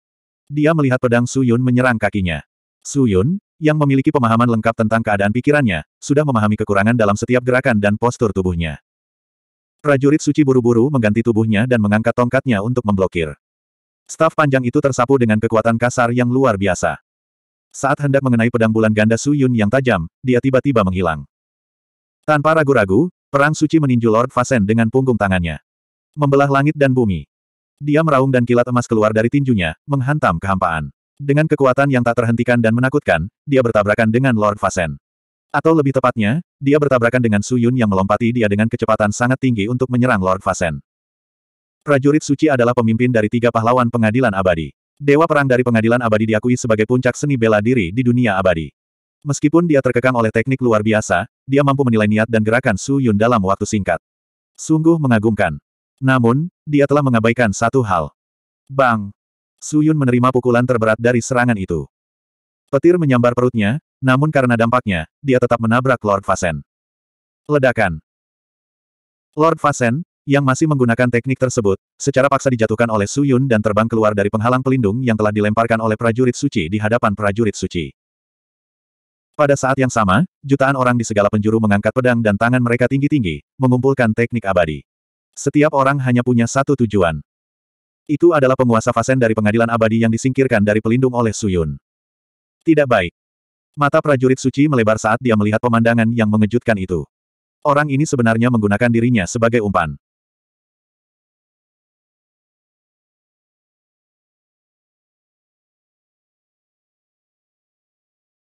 Speaker 1: Dia melihat pedang Suyun menyerang kakinya. Suyun, yang memiliki pemahaman lengkap tentang keadaan pikirannya, sudah memahami kekurangan dalam setiap gerakan dan postur tubuhnya. Prajurit suci buru-buru mengganti tubuhnya dan mengangkat tongkatnya untuk memblokir. Staf panjang itu tersapu dengan kekuatan kasar yang luar biasa. Saat hendak mengenai pedang bulan ganda Su Yun yang tajam, dia tiba-tiba menghilang. Tanpa ragu-ragu, perang suci meninju Lord Fasen dengan punggung tangannya. Membelah langit dan bumi. Dia meraung dan kilat emas keluar dari tinjunya, menghantam kehampaan. Dengan kekuatan yang tak terhentikan dan menakutkan, dia bertabrakan dengan Lord Fasen. Atau lebih tepatnya, dia bertabrakan dengan Su Yun yang melompati dia dengan kecepatan sangat tinggi untuk menyerang Lord Fasen. Prajurit suci adalah pemimpin dari tiga pahlawan pengadilan abadi. Dewa perang dari pengadilan abadi diakui sebagai puncak seni bela diri di dunia abadi. Meskipun dia terkekang oleh teknik luar biasa, dia mampu menilai niat dan gerakan Su Yun dalam waktu singkat. Sungguh mengagumkan. Namun, dia telah mengabaikan satu hal. Bang! Suyun menerima pukulan terberat dari serangan itu. Petir menyambar perutnya, namun karena dampaknya, dia tetap menabrak Lord Fasen. Ledakan. Lord Fasen, yang masih menggunakan teknik tersebut, secara paksa dijatuhkan oleh Suyun dan terbang keluar dari penghalang pelindung yang telah dilemparkan oleh prajurit suci di hadapan prajurit suci. Pada saat yang sama, jutaan orang di segala penjuru mengangkat pedang dan tangan mereka tinggi-tinggi, mengumpulkan teknik abadi. Setiap orang hanya punya satu tujuan. Itu adalah penguasa Fasen dari pengadilan abadi yang disingkirkan dari pelindung oleh Suyun. Tidak baik. Mata prajurit suci melebar saat dia melihat pemandangan yang mengejutkan itu. Orang ini sebenarnya menggunakan dirinya sebagai umpan.